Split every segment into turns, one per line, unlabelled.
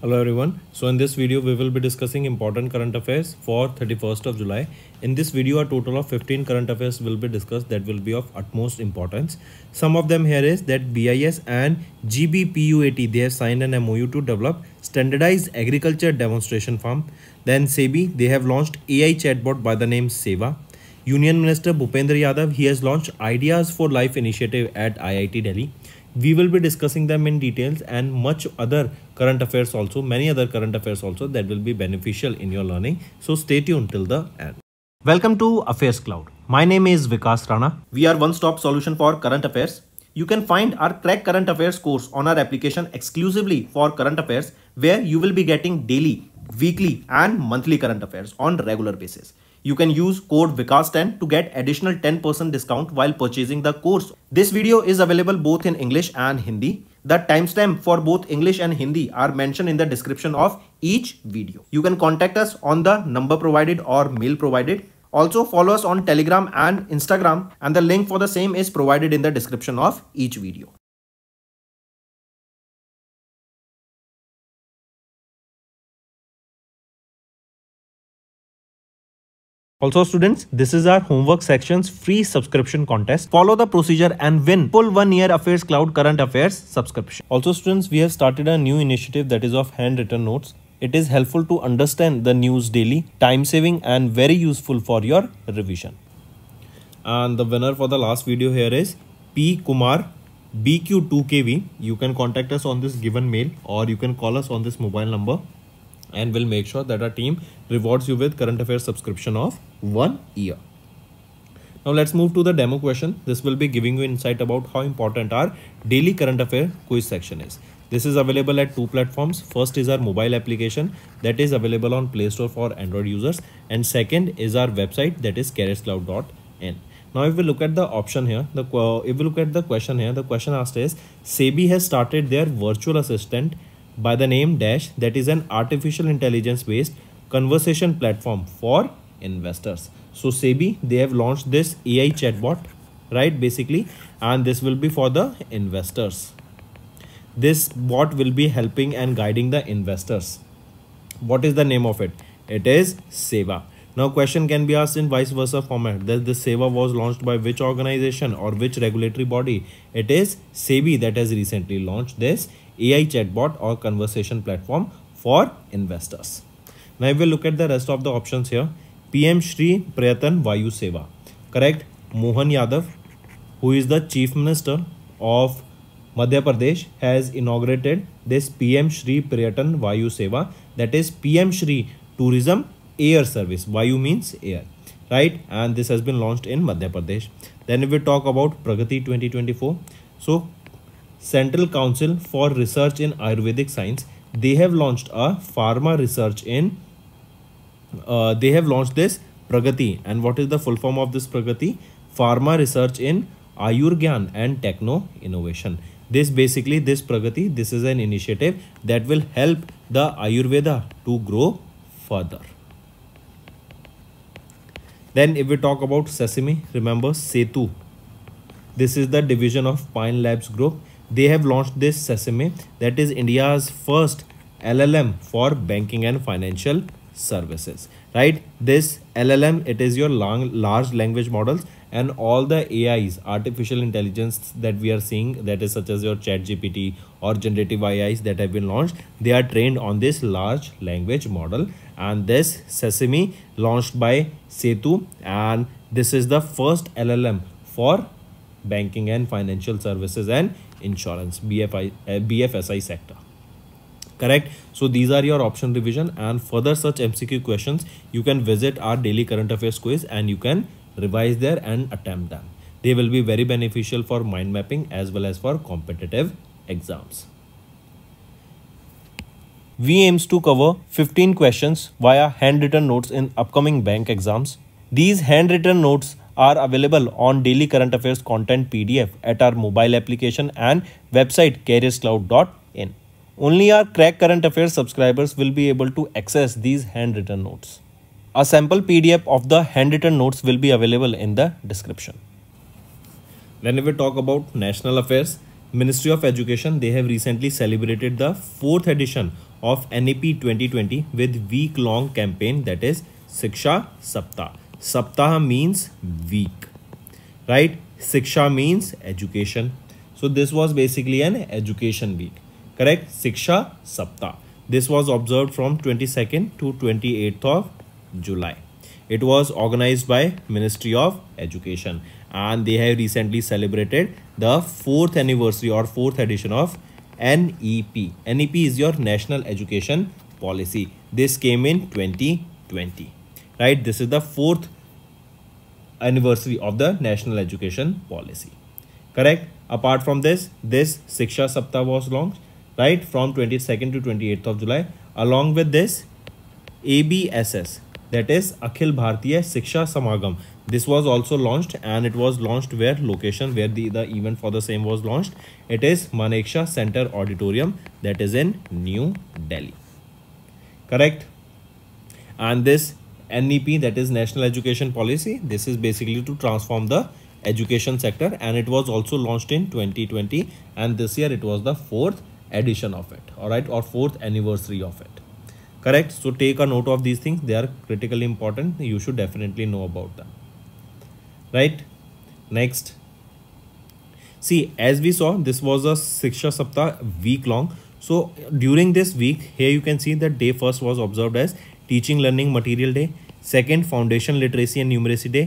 Hello everyone. So in this video we will be discussing important current affairs for 31st of July. In this video a total of 15 current affairs will be discussed that will be of utmost importance. Some of them here is that BIS and GBPUAT they have signed an MOU to develop standardized agriculture demonstration farm. Then SEBI they have launched AI chatbot by the name Seva. Union Minister Bhupendra Yadav he has launched Ideas for Life initiative at IIT Delhi. We will be discussing them in details and much other current affairs also, many other current affairs also that will be beneficial in your learning. So stay tuned till the end. Welcome to Affairs Cloud. My name is Vikas Rana. We are one-stop solution for current affairs. You can find our Crack Current Affairs course on our application exclusively for current affairs where you will be getting daily, weekly and monthly current affairs on regular basis. You can use code vikas 10 to get additional 10% discount while purchasing the course. This video is available both in English and Hindi. The timestamp for both English and Hindi are mentioned in the description of each video. You can contact us on the number provided or mail provided. Also follow us on Telegram and Instagram and the link for the same is provided in the description of each video. Also students, this is our homework section's free subscription contest. Follow the procedure and win full one year Affairs Cloud Current Affairs subscription. Also students, we have started a new initiative that is of handwritten notes. It is helpful to understand the news daily, time saving and very useful for your revision. And the winner for the last video here is P Kumar BQ2KV. You can contact us on this given mail or you can call us on this mobile number and we'll make sure that our team rewards you with current affairs subscription of one year. Now let's move to the demo question. This will be giving you insight about how important our daily current affair quiz section is. This is available at two platforms. First is our mobile application that is available on Play Store for Android users and second is our website that is carrotscloud.in. Now if we look at the option here, the uh, if we look at the question here, the question asked is SEBI has started their virtual assistant by the name Dash that is an artificial intelligence based conversation platform for investors. So SEBI, they have launched this AI chatbot, right? Basically, and this will be for the investors. This bot will be helping and guiding the investors. What is the name of it? It is Seva. Now question can be asked in vice versa format that the SEVA was launched by which organization or which regulatory body. It is SEBI that has recently launched this AI chatbot or conversation platform for investors. Now we will look at the rest of the options here. PM Shri Prayatan Vayu Seva. Correct. Mohan Yadav, who is the Chief Minister of Madhya Pradesh, has inaugurated this PM Shri Prayatan Vayu Seva. That is PM Shri Tourism Air Service. Vayu means air. Right. And this has been launched in Madhya Pradesh. Then if we talk about Pragati 2024. So Central Council for Research in Ayurvedic Science. They have launched a pharma research in, uh, they have launched this Pragati. And what is the full form of this Pragati? Pharma research in Ayurgyan and Techno Innovation. This basically, this Pragati, this is an initiative that will help the Ayurveda to grow further. Then if we talk about sesame, remember Setu. This is the division of Pine Labs group they have launched this sesame that is india's first llm for banking and financial services right this llm it is your long large language models and all the ais artificial intelligence that we are seeing that is such as your chat gpt or generative ais that have been launched they are trained on this large language model and this sesame launched by setu and this is the first llm for banking and financial services and insurance BFI, uh, eh, BFSI sector correct so these are your option revision and further such mcq questions you can visit our daily current affairs quiz and you can revise there and attempt them they will be very beneficial for mind mapping as well as for competitive exams we aims to cover 15 questions via handwritten notes in upcoming bank exams these handwritten notes are available on daily current affairs content PDF at our mobile application and website carrierscloud.in. Only our crack current affairs subscribers will be able to access these handwritten notes. A sample PDF of the handwritten notes will be available in the description. When we talk about national affairs, Ministry of Education, they have recently celebrated the fourth edition of NAP 2020 with week-long campaign that is Siksha Saptah. Saptaha means week, right? Siksha means education. So this was basically an education week, correct? Siksha Saptah. This was observed from 22nd to 28th of July. It was organized by Ministry of Education and they have recently celebrated the fourth anniversary or fourth edition of NEP. NEP is your National Education Policy. This came in 2020 right this is the fourth anniversary of the national education policy correct apart from this this shiksha saptah was launched right from 22nd to 28th of july along with this abss that is akhil bharatiya shiksha samagam this was also launched and it was launched where location where the, the event for the same was launched it is maneksha center auditorium that is in new delhi correct and this NEP that is National Education Policy. This is basically to transform the education sector and it was also launched in 2020 and this year it was the fourth edition of it all right or fourth anniversary of it correct so take a note of these things they are critically important you should definitely know about them right next see as we saw this was a siksha sapta week long so during this week here you can see that day first was observed as teaching learning material day second foundation literacy and numeracy day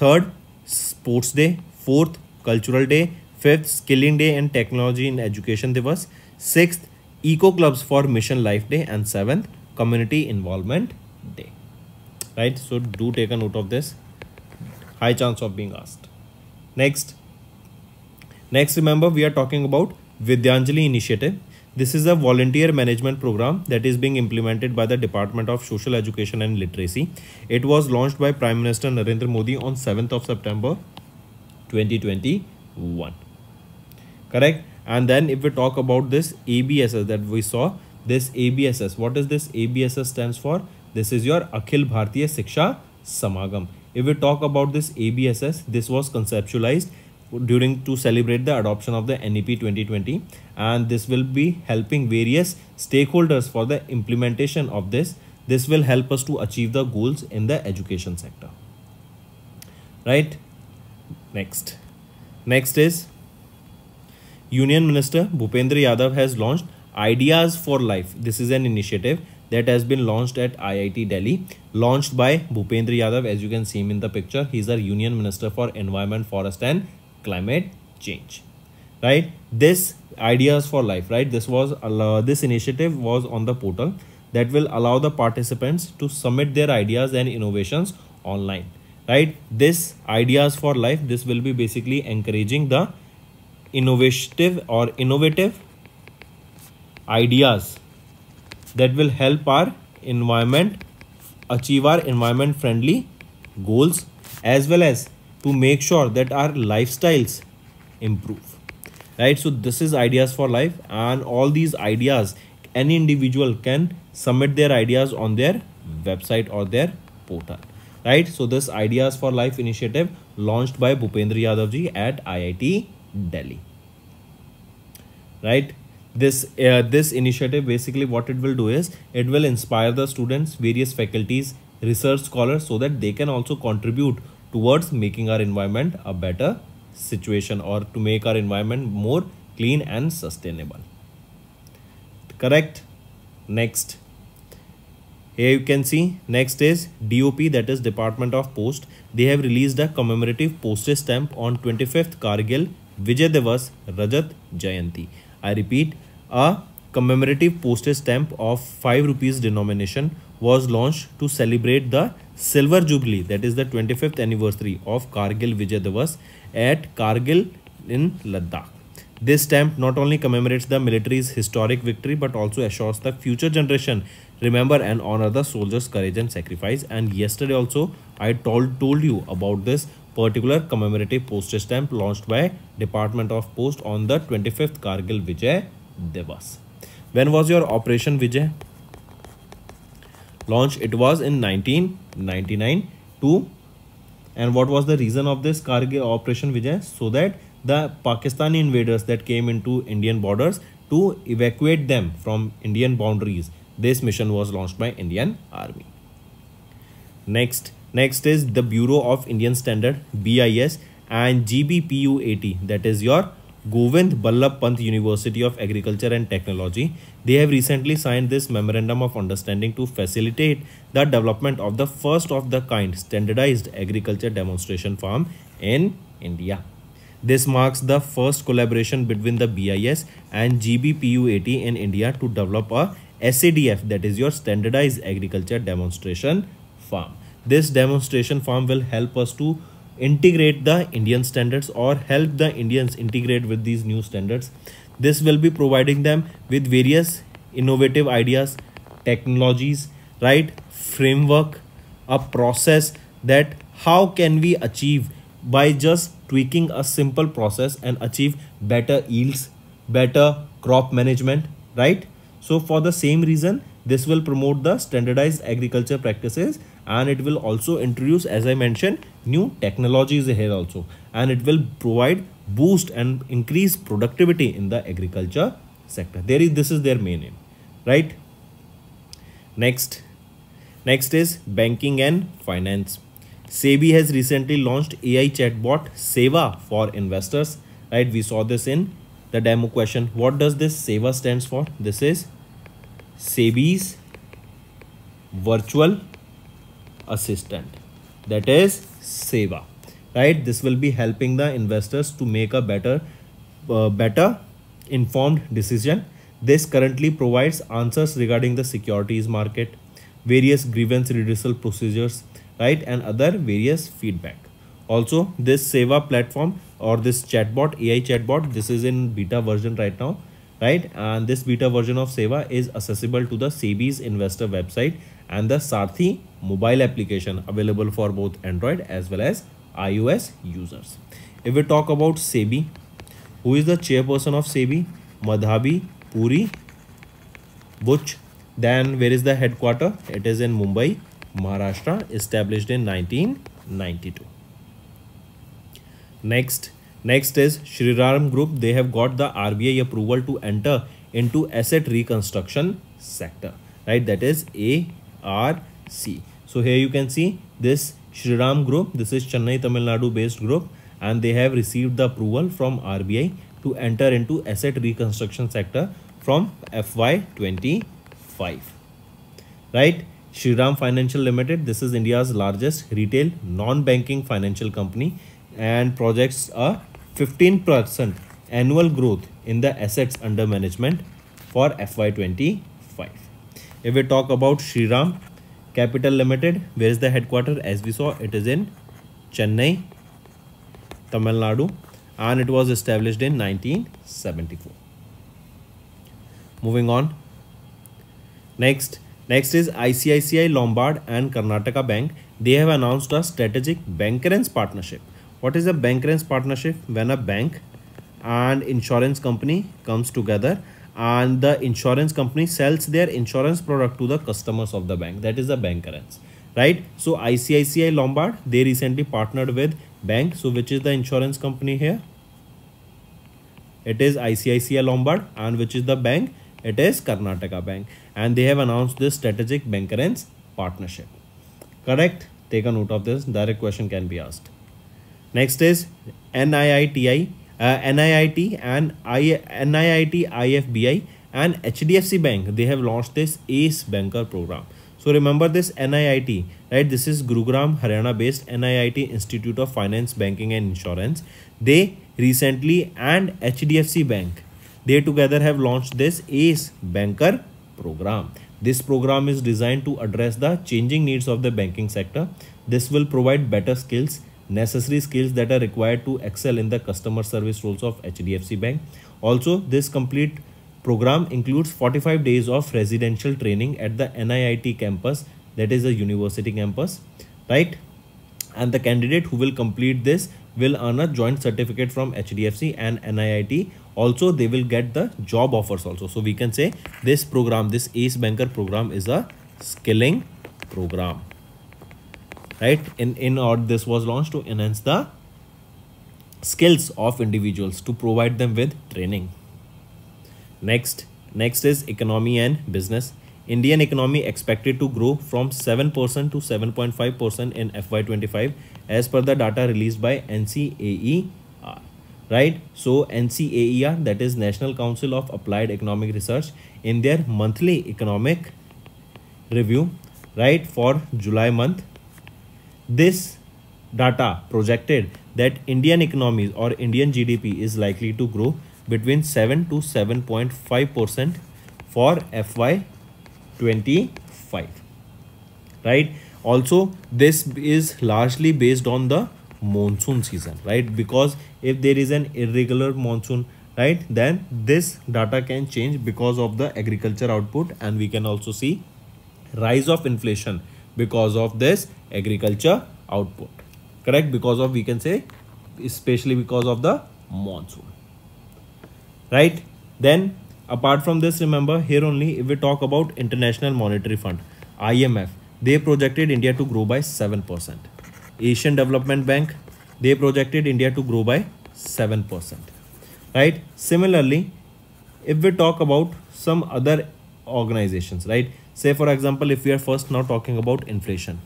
third sports day fourth cultural day fifth skilling day and technology in education divas sixth eco clubs for mission life day and seventh community involvement day right so do take a note of this high chance of being asked next next remember we are talking about vidyanjali initiative this is a volunteer management program that is being implemented by the Department of Social Education and Literacy. It was launched by Prime Minister Narendra Modi on 7th of September 2021. Correct? And then if we talk about this ABSS that we saw, this ABSS, what is this ABSS stands for? This is your Akhil Bhartiya Siksha Samagam. If we talk about this ABSS, this was conceptualized during to celebrate the adoption of the NEP 2020 and this will be helping various stakeholders for the implementation of this. This will help us to achieve the goals in the education sector. Right? Next. Next is Union Minister Bhupendra Yadav has launched Ideas for Life. This is an initiative that has been launched at IIT Delhi, launched by Bhupendra Yadav as you can see him in the picture. He's our Union Minister for Environment, Forest and climate change right this ideas for life right this was uh, this initiative was on the portal that will allow the participants to submit their ideas and innovations online right this ideas for life this will be basically encouraging the innovative or innovative ideas that will help our environment achieve our environment friendly goals as well as to make sure that our lifestyles improve right so this is ideas for life and all these ideas any individual can submit their ideas on their website or their portal right so this ideas for life initiative launched by bhupendra yadav ji at iit delhi right this uh, this initiative basically what it will do is it will inspire the students various faculties research scholars so that they can also contribute towards making our environment a better situation or to make our environment more clean and sustainable. Correct. Next. Here you can see next is DOP that is Department of Post. They have released a commemorative postage stamp on 25th Kargil Vijay Devas Rajat Jayanti. I repeat a commemorative postage stamp of 5 rupees denomination was launched to celebrate the silver jubilee that is the 25th anniversary of Kargil Vijay Diwas at Kargil in Ladakh. This stamp not only commemorates the military's historic victory but also assures the future generation remember and honor the soldiers courage and sacrifice and yesterday also I told told you about this particular commemorative postage stamp launched by Department of Post on the 25th Kargil Vijay Diwas. When was your operation Vijay? launched it was in 1999 nine two, and what was the reason of this cargo operation Vijay so that the Pakistani invaders that came into Indian borders to evacuate them from Indian boundaries this mission was launched by Indian army next next is the Bureau of Indian Standard BIS and GBPU80 that is your Govind Ballabh Pant University of Agriculture and Technology. They have recently signed this Memorandum of Understanding to facilitate the development of the first of the kind standardized agriculture demonstration farm in India. This marks the first collaboration between the BIS and gbpu in India to develop a SADF that is your standardized agriculture demonstration farm. This demonstration farm will help us to integrate the Indian standards or help the Indians integrate with these new standards. This will be providing them with various innovative ideas, technologies, right, framework, a process that how can we achieve by just tweaking a simple process and achieve better yields, better crop management, right? So for the same reason, this will promote the standardized agriculture practices and it will also introduce as i mentioned new technologies here also and it will provide boost and increase productivity in the agriculture sector there is this is their main aim right next next is banking and finance sebi has recently launched ai chatbot seva for investors right we saw this in the demo question what does this seva stands for this is sebi's virtual assistant that is seva right this will be helping the investors to make a better uh, better informed decision this currently provides answers regarding the securities market various grievance redressal procedures right and other various feedback also this seva platform or this chatbot ai chatbot this is in beta version right now right and this beta version of seva is accessible to the sebi's investor website and the sarthi mobile application available for both Android as well as iOS users. If we talk about SEBI, who is the chairperson of SEBI? Madhabi Puri Butch. Then where is the headquarter? It is in Mumbai, Maharashtra, established in 1992. Next, next is Shriram Group. They have got the RBI approval to enter into asset reconstruction sector, right? That is ARC. So here you can see this Shriram group, this is Chennai Tamil Nadu based group and they have received the approval from RBI to enter into asset reconstruction sector from FY25. Right? Shriram Financial Limited, this is India's largest retail non-banking financial company and projects a 15% annual growth in the assets under management for FY25. If we talk about Shriram, Capital Limited, where is the headquarter? As we saw, it is in Chennai, Tamil Nadu, and it was established in 1974. Moving on. Next, next is ICICI Lombard and Karnataka Bank. They have announced a strategic bankerance partnership. What is a bankerance partnership? When a bank and insurance company comes together and the insurance company sells their insurance product to the customers of the bank that is the bank currents right so icici lombard they recently partnered with bank so which is the insurance company here it is icici lombard and which is the bank it is karnataka bank and they have announced this strategic bank currents partnership correct take a note of this direct question can be asked next is niiti uh, NIIT and I, NIIT IFBI and HDFC Bank they have launched this ACE banker program. So remember this NIIT right this is Gurugram Haryana based NIIT Institute of Finance Banking and Insurance they recently and HDFC Bank they together have launched this ACE banker program. This program is designed to address the changing needs of the banking sector. This will provide better skills necessary skills that are required to excel in the customer service roles of HDFC Bank. Also, this complete program includes 45 days of residential training at the NIIT campus, that is a university campus, right? And the candidate who will complete this will earn a joint certificate from HDFC and NIIT. Also, they will get the job offers also. So we can say this program, this ACE Banker program is a skilling program right in in or this was launched to enhance the skills of individuals to provide them with training next next is economy and business indian economy expected to grow from 7% to 7.5% in fy25 as per the data released by ncaer right so ncaer that is national council of applied economic research in their monthly economic review right for july month this data projected that Indian economy or Indian GDP is likely to grow between 7 to 7.5% for FY25 right also this is largely based on the monsoon season right because if there is an irregular monsoon right then this data can change because of the agriculture output and we can also see rise of inflation because of this agriculture output correct because of we can say especially because of the monsoon right then apart from this remember here only if we talk about international monetary fund imf they projected india to grow by 7% asian development bank they projected india to grow by 7% right similarly if we talk about some other organizations right say for example if we are first now talking about inflation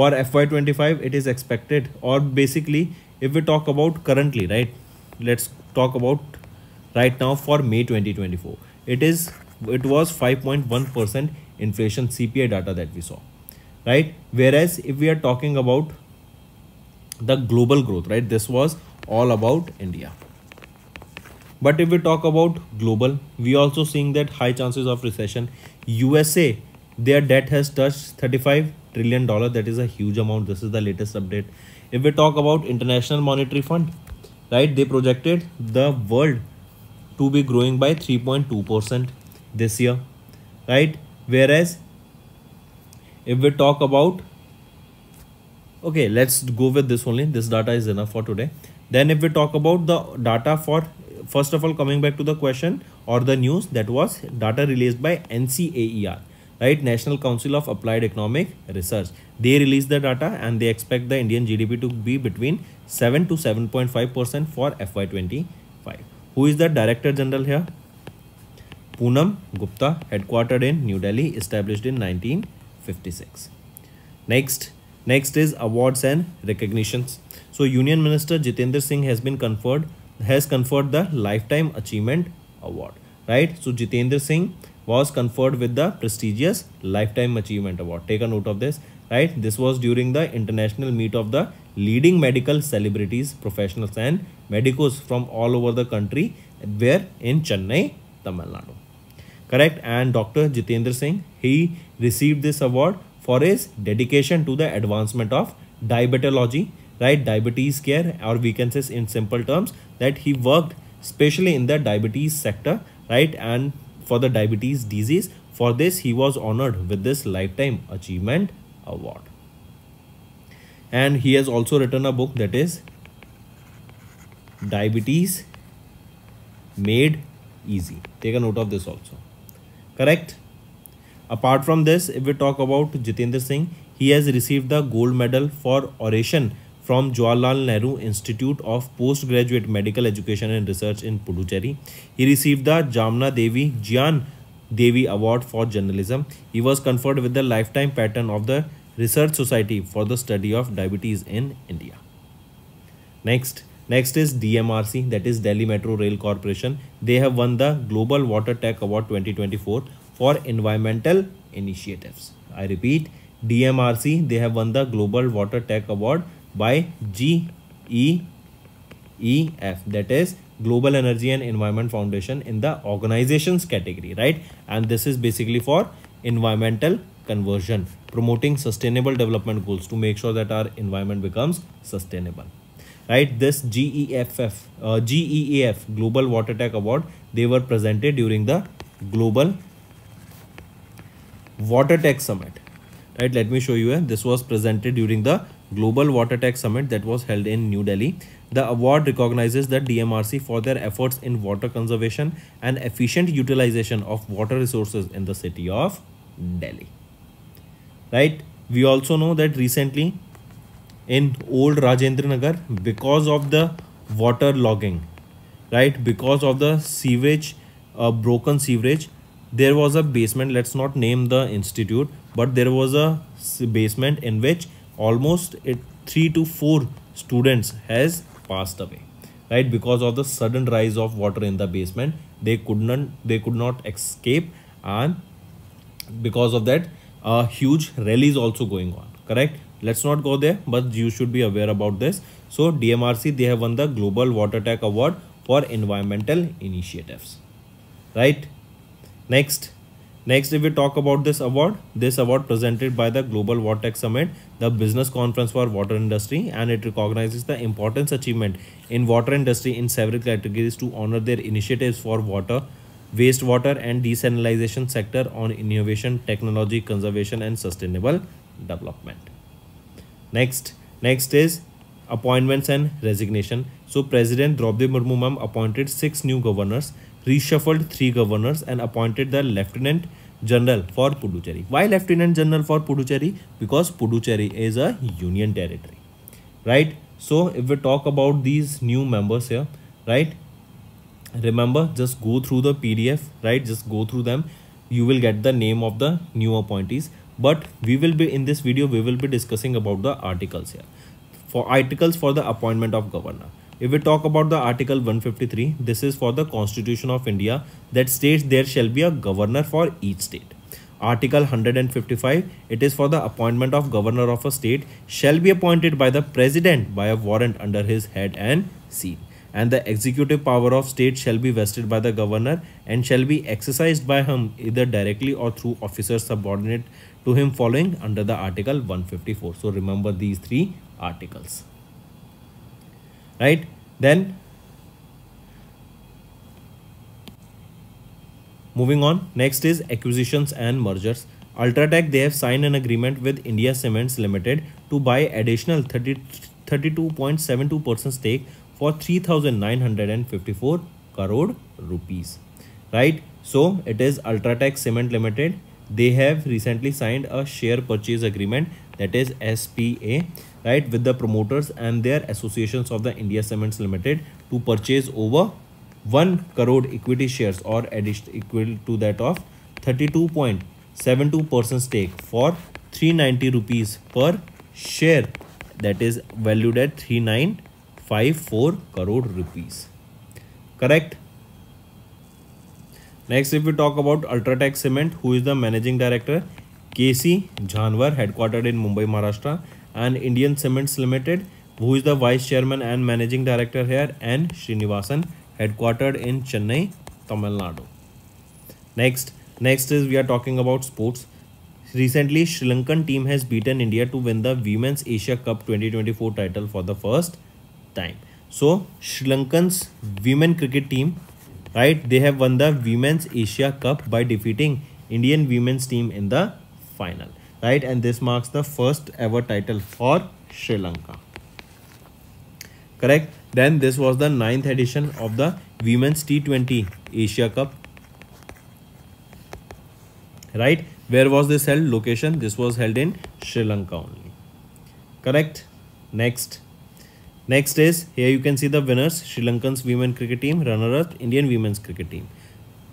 for FY25 it is expected or basically if we talk about currently right let's talk about right now for May 2024 it is it was 5.1% inflation CPI data that we saw right whereas if we are talking about the global growth right this was all about India but if we talk about global we also seeing that high chances of recession USA their debt has touched 35 trillion dollar that is a huge amount this is the latest update if we talk about international monetary fund right they projected the world to be growing by 3.2% this year right whereas if we talk about okay let's go with this only this data is enough for today then if we talk about the data for first of all coming back to the question or the news that was data released by NCAER right national council of applied economic research they release the data and they expect the indian gdp to be between 7 to 7.5 percent for fy25 who is the director general here Poonam Gupta, headquartered in New Delhi, established in 1956. Next, next is awards and recognitions. So Union Minister Jitendra Singh has been conferred has conferred the Lifetime Achievement Award, right? So Jitendra Singh was conferred with the prestigious Lifetime Achievement Award. Take a note of this, right? This was during the international meet of the leading medical celebrities, professionals and medicos from all over the country were in Chennai, Tamil Nadu. Correct. And Dr. Jitendra Singh, he received this award for his dedication to the advancement of diabetology, right? Diabetes care or we can say in simple terms that he worked especially in the diabetes sector, right? And for the diabetes disease. For this, he was honored with this Lifetime Achievement Award. And he has also written a book that is Diabetes Made Easy. Take a note of this also. Correct? Apart from this, if we talk about Jitendra Singh, he has received the gold medal for oration from Jawaharlal Nehru Institute of Postgraduate Medical Education and Research in Puducherry. He received the Jamna Devi Jian Devi Award for Journalism. He was conferred with the Lifetime Pattern of the Research Society for the Study of Diabetes in India. Next, next is DMRC that is Delhi Metro Rail Corporation. They have won the Global Water Tech Award 2024 for environmental initiatives. I repeat, DMRC they have won the Global Water Tech Award by GEEF that is Global Energy and Environment Foundation in the organizations category, right? And this is basically for environmental conversion, promoting sustainable development goals to make sure that our environment becomes sustainable right this geff uh, geef global water tech award they were presented during the global water tech summit right let me show you uh, this was presented during the Global Water Tech Summit that was held in New Delhi. The award recognizes the DMRC for their efforts in water conservation and efficient utilization of water resources in the city of Delhi. Right? We also know that recently in old Rajendranagar, because of the water logging, right? Because of the sewage, uh, broken sewage, there was a basement. Let's not name the institute, but there was a basement in which almost three to four students has passed away right because of the sudden rise of water in the basement they could not they could not escape and because of that a huge rally is also going on correct let's not go there but you should be aware about this so dmrc they have won the global water tech award for environmental initiatives right next next if we talk about this award this award presented by the global water tech summit the Business Conference for Water Industry and it recognizes the importance achievement in water industry in several categories to honor their initiatives for water, wastewater and desalination sector on innovation, technology, conservation and sustainable development. Next, next is appointments and resignation. So President Draupadi Murmu appointed six new governors, reshuffled three governors and appointed the Lieutenant General for Puducherry. Why Lieutenant General for Puducherry? Because Puducherry is a union territory, right? So if we talk about these new members here, right? Remember, just go through the PDF, right? Just go through them. You will get the name of the new appointees. But we will be in this video, we will be discussing about the articles here for articles for the appointment of governor if we talk about the Article 153, this is for the Constitution of India that states there shall be a governor for each state. Article 155, it is for the appointment of governor of a state shall be appointed by the president by a warrant under his head and seal. And the executive power of state shall be vested by the governor and shall be exercised by him either directly or through officers subordinate to him following under the article 154. So remember these three articles right then moving on next is acquisitions and mergers ultratech they have signed an agreement with india cements limited to buy additional 32.72 percent stake for 3954 crore rupees right so it is ultratech cement limited they have recently signed a share purchase agreement that is spa right with the promoters and their associations of the India Cements Limited to purchase over 1 crore equity shares or equal to that of 32.72% stake for 390 rupees per share that is valued at 3954 crore rupees correct next if we talk about ultratech cement who is the managing director kc Janwar headquartered in mumbai maharashtra and Indian Cements Limited, who is the Vice Chairman and Managing Director here, and Srinivasan, headquartered in Chennai, Tamil Nadu. Next, next is we are talking about sports. Recently, Sri Lankan team has beaten India to win the Women's Asia Cup 2024 title for the first time. So, Sri Lankan's women cricket team, right, they have won the Women's Asia Cup by defeating Indian women's team in the final right and this marks the first ever title for sri lanka correct then this was the ninth edition of the women's t20 asia cup right where was this held location this was held in sri lanka only correct next next is here you can see the winners sri lankan's women cricket team runner up indian women's cricket team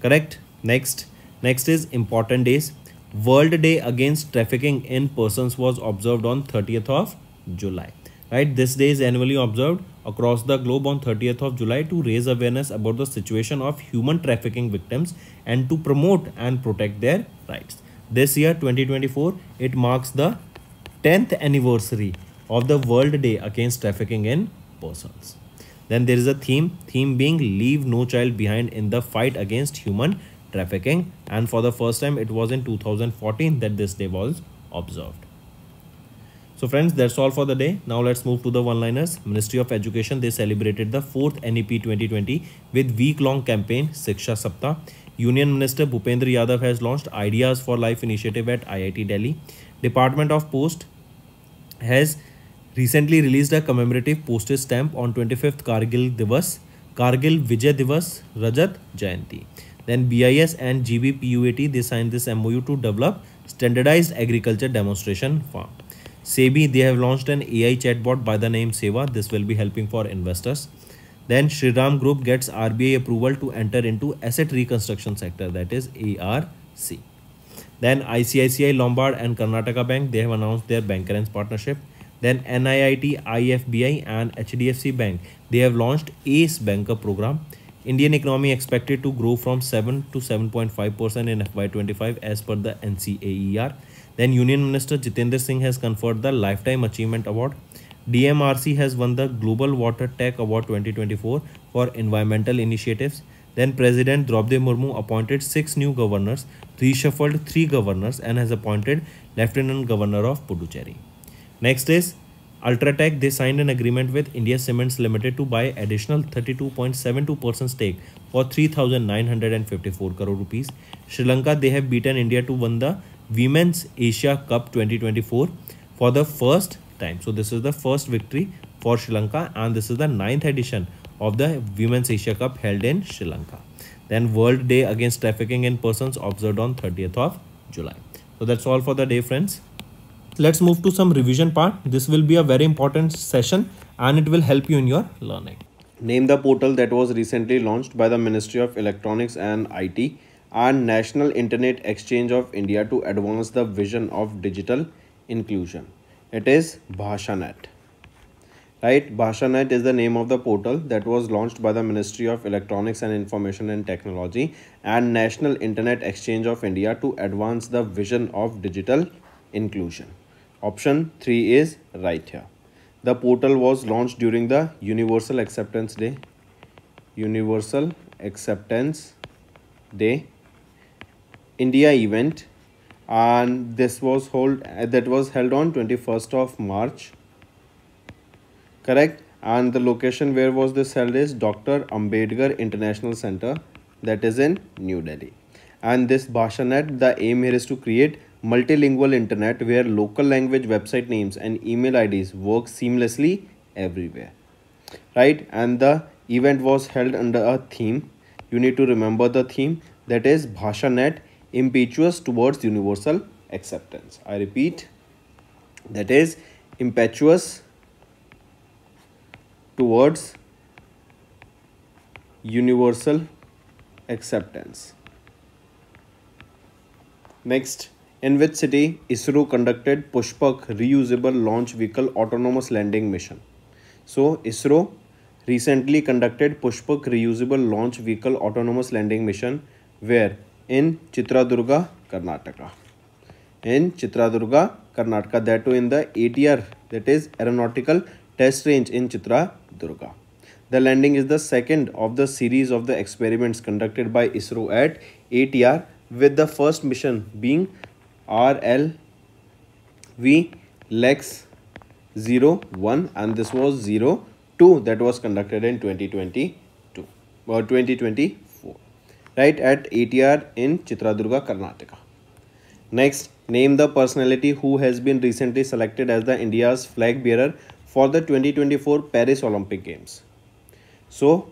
correct next next is important days World Day Against Trafficking in Persons was observed on 30th of July. Right, this day is annually observed across the globe on 30th of July to raise awareness about the situation of human trafficking victims and to promote and protect their rights. This year 2024, it marks the 10th anniversary of the World Day Against Trafficking in Persons. Then there is a theme, theme being leave no child behind in the fight against human trafficking and for the first time it was in 2014 that this day was observed. So friends, that's all for the day. Now let's move to the one-liners. Ministry of Education, they celebrated the 4th NEP 2020 with week-long campaign Siksha Sapta. Union Minister Bhupendra Yadav has launched Ideas for Life initiative at IIT Delhi. Department of Post has recently released a commemorative postage stamp on 25th Kargil Divas, Kargil Vijay Divas, Rajat Jayanti. Then BIS and GBPUAT, they signed this MOU to develop standardized agriculture demonstration farm. SEBI, they have launched an AI chatbot by the name Seva. This will be helping for investors. Then Shriram Group gets RBI approval to enter into asset reconstruction sector, that is ARC. Then ICICI Lombard and Karnataka Bank, they have announced their bankerance partnership. Then NIIT, IFBI and HDFC Bank, they have launched ACE Banker program. Indian economy expected to grow from 7 to 7.5% in FY25 as per the NCAER. Then Union Minister Jitendra Singh has conferred the Lifetime Achievement Award. DMRC has won the Global Water Tech Award 2024 for environmental initiatives. Then President Draupadi Murmu appointed six new governors, reshuffled three governors and has appointed Lieutenant Governor of Puducherry. Next is Ultratech, they signed an agreement with India Cements Limited to buy additional 32.72% stake for 3,954 crore rupees. Sri Lanka, they have beaten India to win the Women's Asia Cup 2024 for the first time. So this is the first victory for Sri Lanka and this is the ninth edition of the Women's Asia Cup held in Sri Lanka. Then World Day Against Trafficking in Persons observed on 30th of July. So that's all for the day friends let's move to some revision part. This will be a very important session and it will help you in your learning. Name the portal that was recently launched by the Ministry of Electronics and IT and National Internet Exchange of India to advance the vision of digital inclusion. It is Bhashanet. Right, Bhashanet is the name of the portal that was launched by the Ministry of Electronics and Information and Technology and National Internet Exchange of India to advance the vision of digital inclusion. Option 3 is right here. The portal was launched during the Universal Acceptance Day. Universal Acceptance Day India event and this was hold uh, that was held on 21st of March correct and the location where was this held is Dr. Ambedkar International Center that is in New Delhi and this Bhashanet the aim here is to create multilingual internet where local language website names and email IDs work seamlessly everywhere. Right? And the event was held under a theme. You need to remember the theme that is BhashaNet impetuous towards universal acceptance. I repeat that is impetuous towards universal acceptance. Next in which city ISRO conducted Pushpak reusable launch vehicle autonomous landing mission? So ISRO recently conducted Pushpak reusable launch vehicle autonomous landing mission where in Chitradurga, Karnataka. In Chitradurga, Karnataka, that too in the ATR, that is Aeronautical Test Range in Chitradurga. The landing is the second of the series of the experiments conducted by ISRO at ATR with the first mission being RLV Lex 01 and this was 02 that was conducted in 2022 or 2024 right at ATR in Chitradurga, Karnataka. Next, name the personality who has been recently selected as the India's flag bearer for the 2024 Paris Olympic Games. So,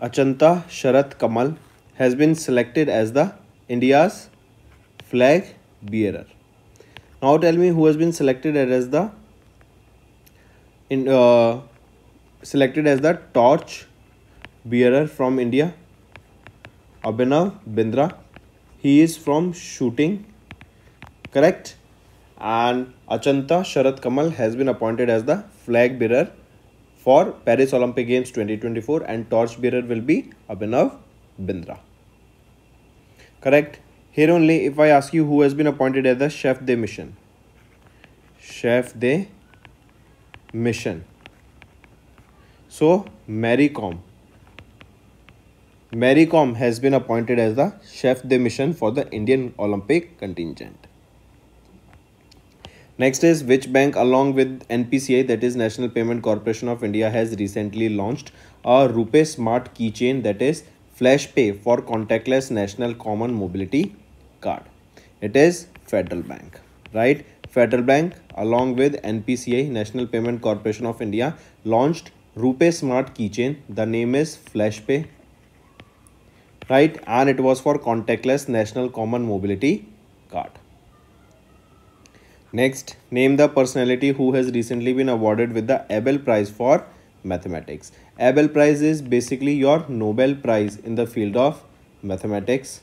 Achanta Sharat Kamal has been selected as the India's flag bearer. Now tell me who has been selected as the in uh, selected as the torch bearer from India. Abhinav Bindra. He is from shooting. Correct. And Achanta sharad Kamal has been appointed as the flag bearer for Paris Olympic Games 2024 and torch bearer will be Abhinav Bindra. Correct. Here only if I ask you who has been appointed as the chef de mission. Chef de mission. So Maricom. Maricom has been appointed as the chef de mission for the Indian Olympic contingent. Next is which bank along with NPCI that is National Payment Corporation of India has recently launched a Rupee Smart keychain that is Flash Pay for contactless national common mobility card. It is Federal Bank, right? Federal Bank along with NPCI, National Payment Corporation of India launched Rupee Smart Keychain. The name is FlashPay, right? And it was for contactless National Common Mobility Card. Next, name the personality who has recently been awarded with the Abel Prize for Mathematics. Abel Prize is basically your Nobel Prize in the field of mathematics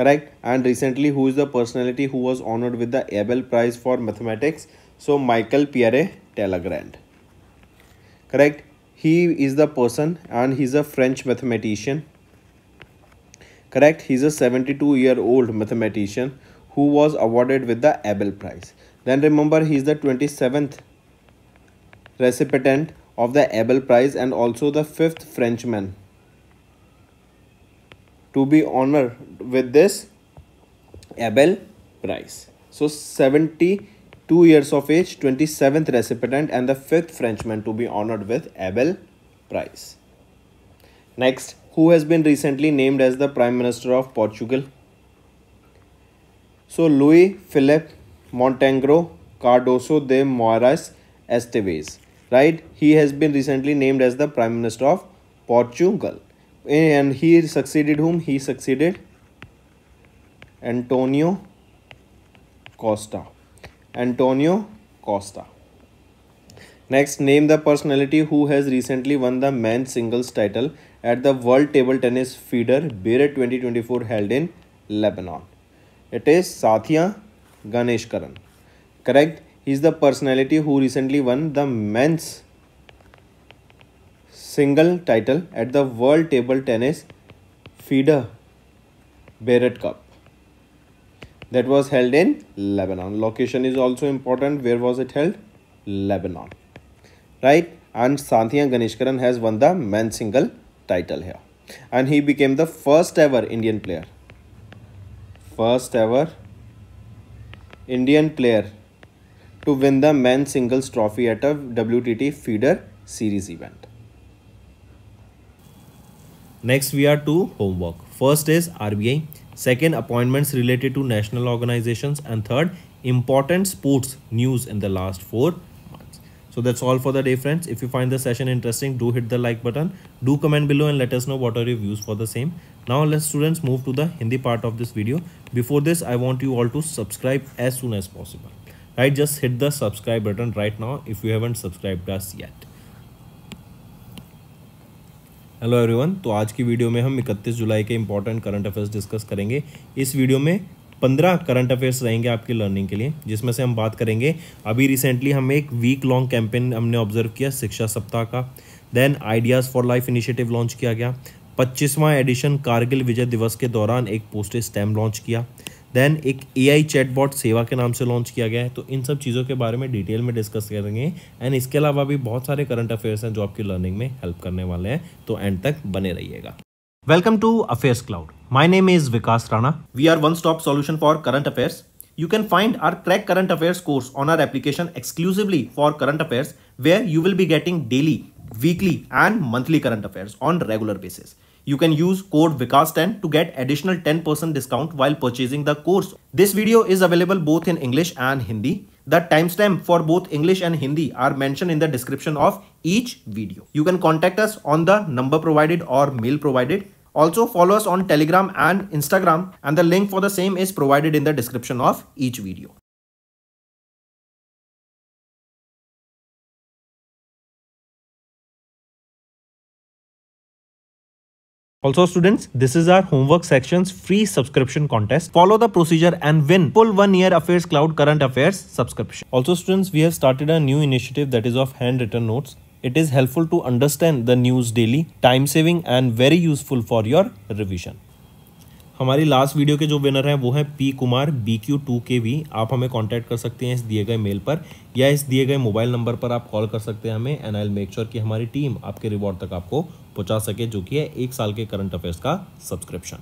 correct and recently who is the personality who was honored with the abel prize for mathematics so michael pierre Legrand. correct he is the person and he's a french mathematician correct he's a 72 year old mathematician who was awarded with the abel prize then remember he's the 27th recipient of the abel prize and also the fifth frenchman to be honored with this Abel Prize. So 72 years of age, 27th recipient and the 5th Frenchman to be honored with Abel Prize. Next, who has been recently named as the Prime Minister of Portugal? So Louis Philippe Montenegro Cardoso de Moraes Esteves, right? He has been recently named as the Prime Minister of Portugal and he succeeded whom? He succeeded Antonio Costa. Antonio Costa. Next, name the personality who has recently won the men's singles title at the World Table Tennis Feeder Beira 2024 held in Lebanon. It is Satya Ganesh Karan. Correct? He is the personality who recently won the men's single title at the World Table Tennis Feeder Barrett Cup that was held in Lebanon. Location is also important. Where was it held? Lebanon. Right? And Santhiya Ganeshkaran has won the men's single title here. And he became the first ever Indian player. First ever Indian player to win the men's singles trophy at a WTT feeder series event. Next, we are to homework. First is RBI, second appointments related to national organizations and third important sports news in the last four months. So that's all for the day friends. If you find the session interesting, do hit the like button. Do comment below and let us know what are your views for the same. Now let's students move to the Hindi part of this video. Before this, I want you all to subscribe as soon as possible. Right, just hit the subscribe button right now if you haven't subscribed us yet. Hello everyone तो आज की video में हम 31 जुलाई के important current affairs discuss करेंगे इस video में 15 current affairs रहेंगे आपकी लर्निंग के लिए जिसमें से हम बात करेंगे अभी रिसेंटली हम एक वीक लॉन्ग कैंपेन हमने ऑब्जर्व किया शिक्षा सप्ताह का then ideas for life initiative launch किया गया पच्चीसवां एडिशन कारगिल विजय दिवस के दौरान एक पोस्टेज स्टैम्प लॉन्च किया देन एक ए आई चैट सेवा के नाम से लॉन्च किया गया है तो इन सब चीज़ों के बारे में डिटेल में डिस्कस करेंगे एंड इसके अलावा भी बहुत सारे करंट अफेयर्स हैं जो आपकी लर्निंग में हेल्प करने वाले हैं तो एंड तक बने रहिएगा welcome to affairs cloud my name is Vikas Rana we are one stop solution for current affairs you can find our crack current affairs course on our application exclusively for current affairs where you will be getting daily weekly and monthly current affairs on regular basis you can use code VIKAS10 to get additional 10% discount while purchasing the course. This video is available both in English and Hindi. The timestamp for both English and Hindi are mentioned in the description of each video. You can contact us on the number provided or mail provided. Also follow us on Telegram and Instagram and the link for the same is provided in the description of each video. Also students, this is our homework section's free subscription contest. Follow the procedure and win full one year Affairs Cloud Current Affairs subscription. Also students, we have started a new initiative that is of handwritten notes. It is helpful to understand the news daily, time saving and very useful for your revision. हमारी last video के जो winner हैं वो हैं P Kumar B Q two K V आप हमें contact कर सकते हैं इस दिए गए मेल पर या इस दिए गए मोबाइल नंबर पर आप कॉल कर सकते हैं हमें and I will make sure कि हमारी टीम आपके रिवॉर्ड तक आपको पहुंचा सके जो कि है एक साल के करंट अफेयर्स का सब्सक्रिप्शन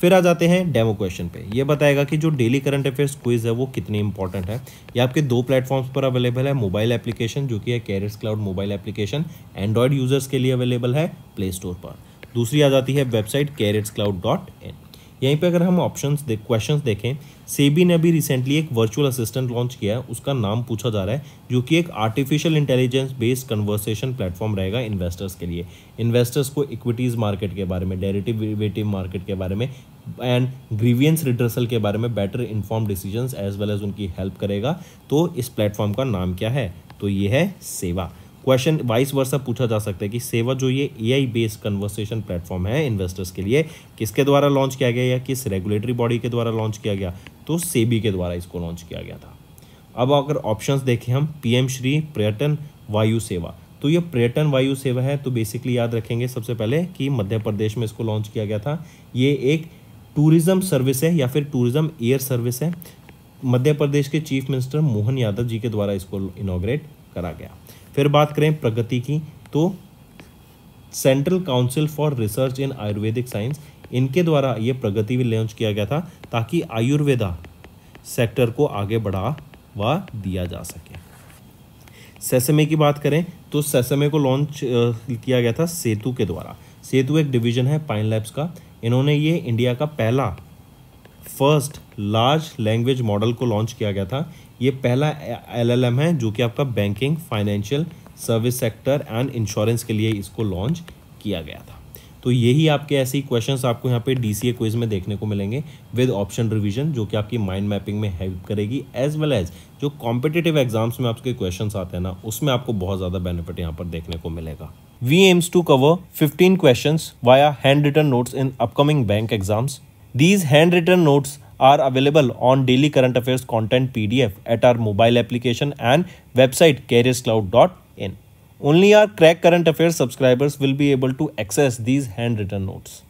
फिर आ जाते हैं डेमो क्वेश्चन पे ये बताएगा कि जो डेली करंट अफेयर्स क्विज है वो कितनी इंपॉर्टेंट है ये आपके दो प्लेटफॉर्म्स पर अवेलेबल है मोबाइल एप्लीकेशन जो कि है careers cloud mobile application Android users के लिए अवेलेबल है प्ले स्टोर पर दूसरी आ जाती है website careers cloud dot in यहीं पर अगर हम ऑप्शन क्वेश्चन देखें सेबी ने अभी रिसेंटली एक वर्चुअल असिस्टेंट लॉन्च किया है उसका नाम पूछा जा रहा है जो कि एक artificial intelligence based conversation platform रहेगा इन्वेस्टर्स के लिए इन्वेस्टर्स को इक्विटीज़ मार्केट के बारे में डेरिटिव मार्केट के बारे में एंड ग्रीवियंस रिड्रेसल के बारे में better inform decision as well as उनकी हेल्प करेगा तो इस प्लेटफॉर्म का नाम क्या है तो ये है सेवा क्वेश्चन वाइस वर्सा पूछा जा सकता है कि सेवा जो ये एआई बेस्ड कन्वर्सेशन प्लेटफॉर्म है इन्वेस्टर्स के लिए किसके द्वारा लॉन्च किया गया या किस रेगुलेटरी बॉडी के द्वारा लॉन्च किया गया तो सेबी के द्वारा इसको लॉन्च किया गया था अब अगर ऑप्शंस देखें हम पीएम श्री पर्यटन वायु सेवा तो ये पर्यटन वायु सेवा है तो बेसिकली याद रखेंगे सबसे पहले कि मध्य प्रदेश में इसको लॉन्च किया गया था ये एक टूरिज़्म सर्विस है या फिर टूरिज़्म एयर सर्विस है मध्य प्रदेश के चीफ मिनिस्टर मोहन यादव जी के द्वारा इसको इनोग्रेट करा गया फिर बात करें प्रगति की तो central council for research in ayurvedic science इनके द्वारा ये प्रगति भी लॉन्च किया गया था ताकि आयुर्वेदा सेक्टर को आगे बढ़ावा दिया जा सके सेसमे की बात करें तो सेसमे को लॉन्च किया गया था सेतु के द्वारा सेतु एक डिवीजन है पाइन लैब्स का इन्होंने ये इंडिया का पहला फर्स्ट लार्ज लैंग्वेज मॉडल को लॉन्च किया गया था ये पहला एलएलएम है जो कि आपका banking financial service sector and insurance के लिए इसको लॉन्च किया गया था तो यही आपके ऐसे ही क्वेश्चंस आपको यहाँ पे डीसीए क्विज में देखने को मिलेंगे विद ऑप्शन रिवीजन जो कि आपकी माइंड मैपिंग में हेल्प करेगी एज वेल एज जो कॉम्पिटेटिव एग्जाम्स में आपके क्वेश्चंस आते हैं ना उसमें आपको बहुत ज़्यादा बेनिफिट यहाँ पर देखने को मिलेगा we aims to cover fifteen question via handwritten notes in upcoming bank exams these handwritten notes are available on daily current affairs content P D F at our mobile application and website careers cloud dot in only our crack current affair subscribers will be able to access these handwritten notes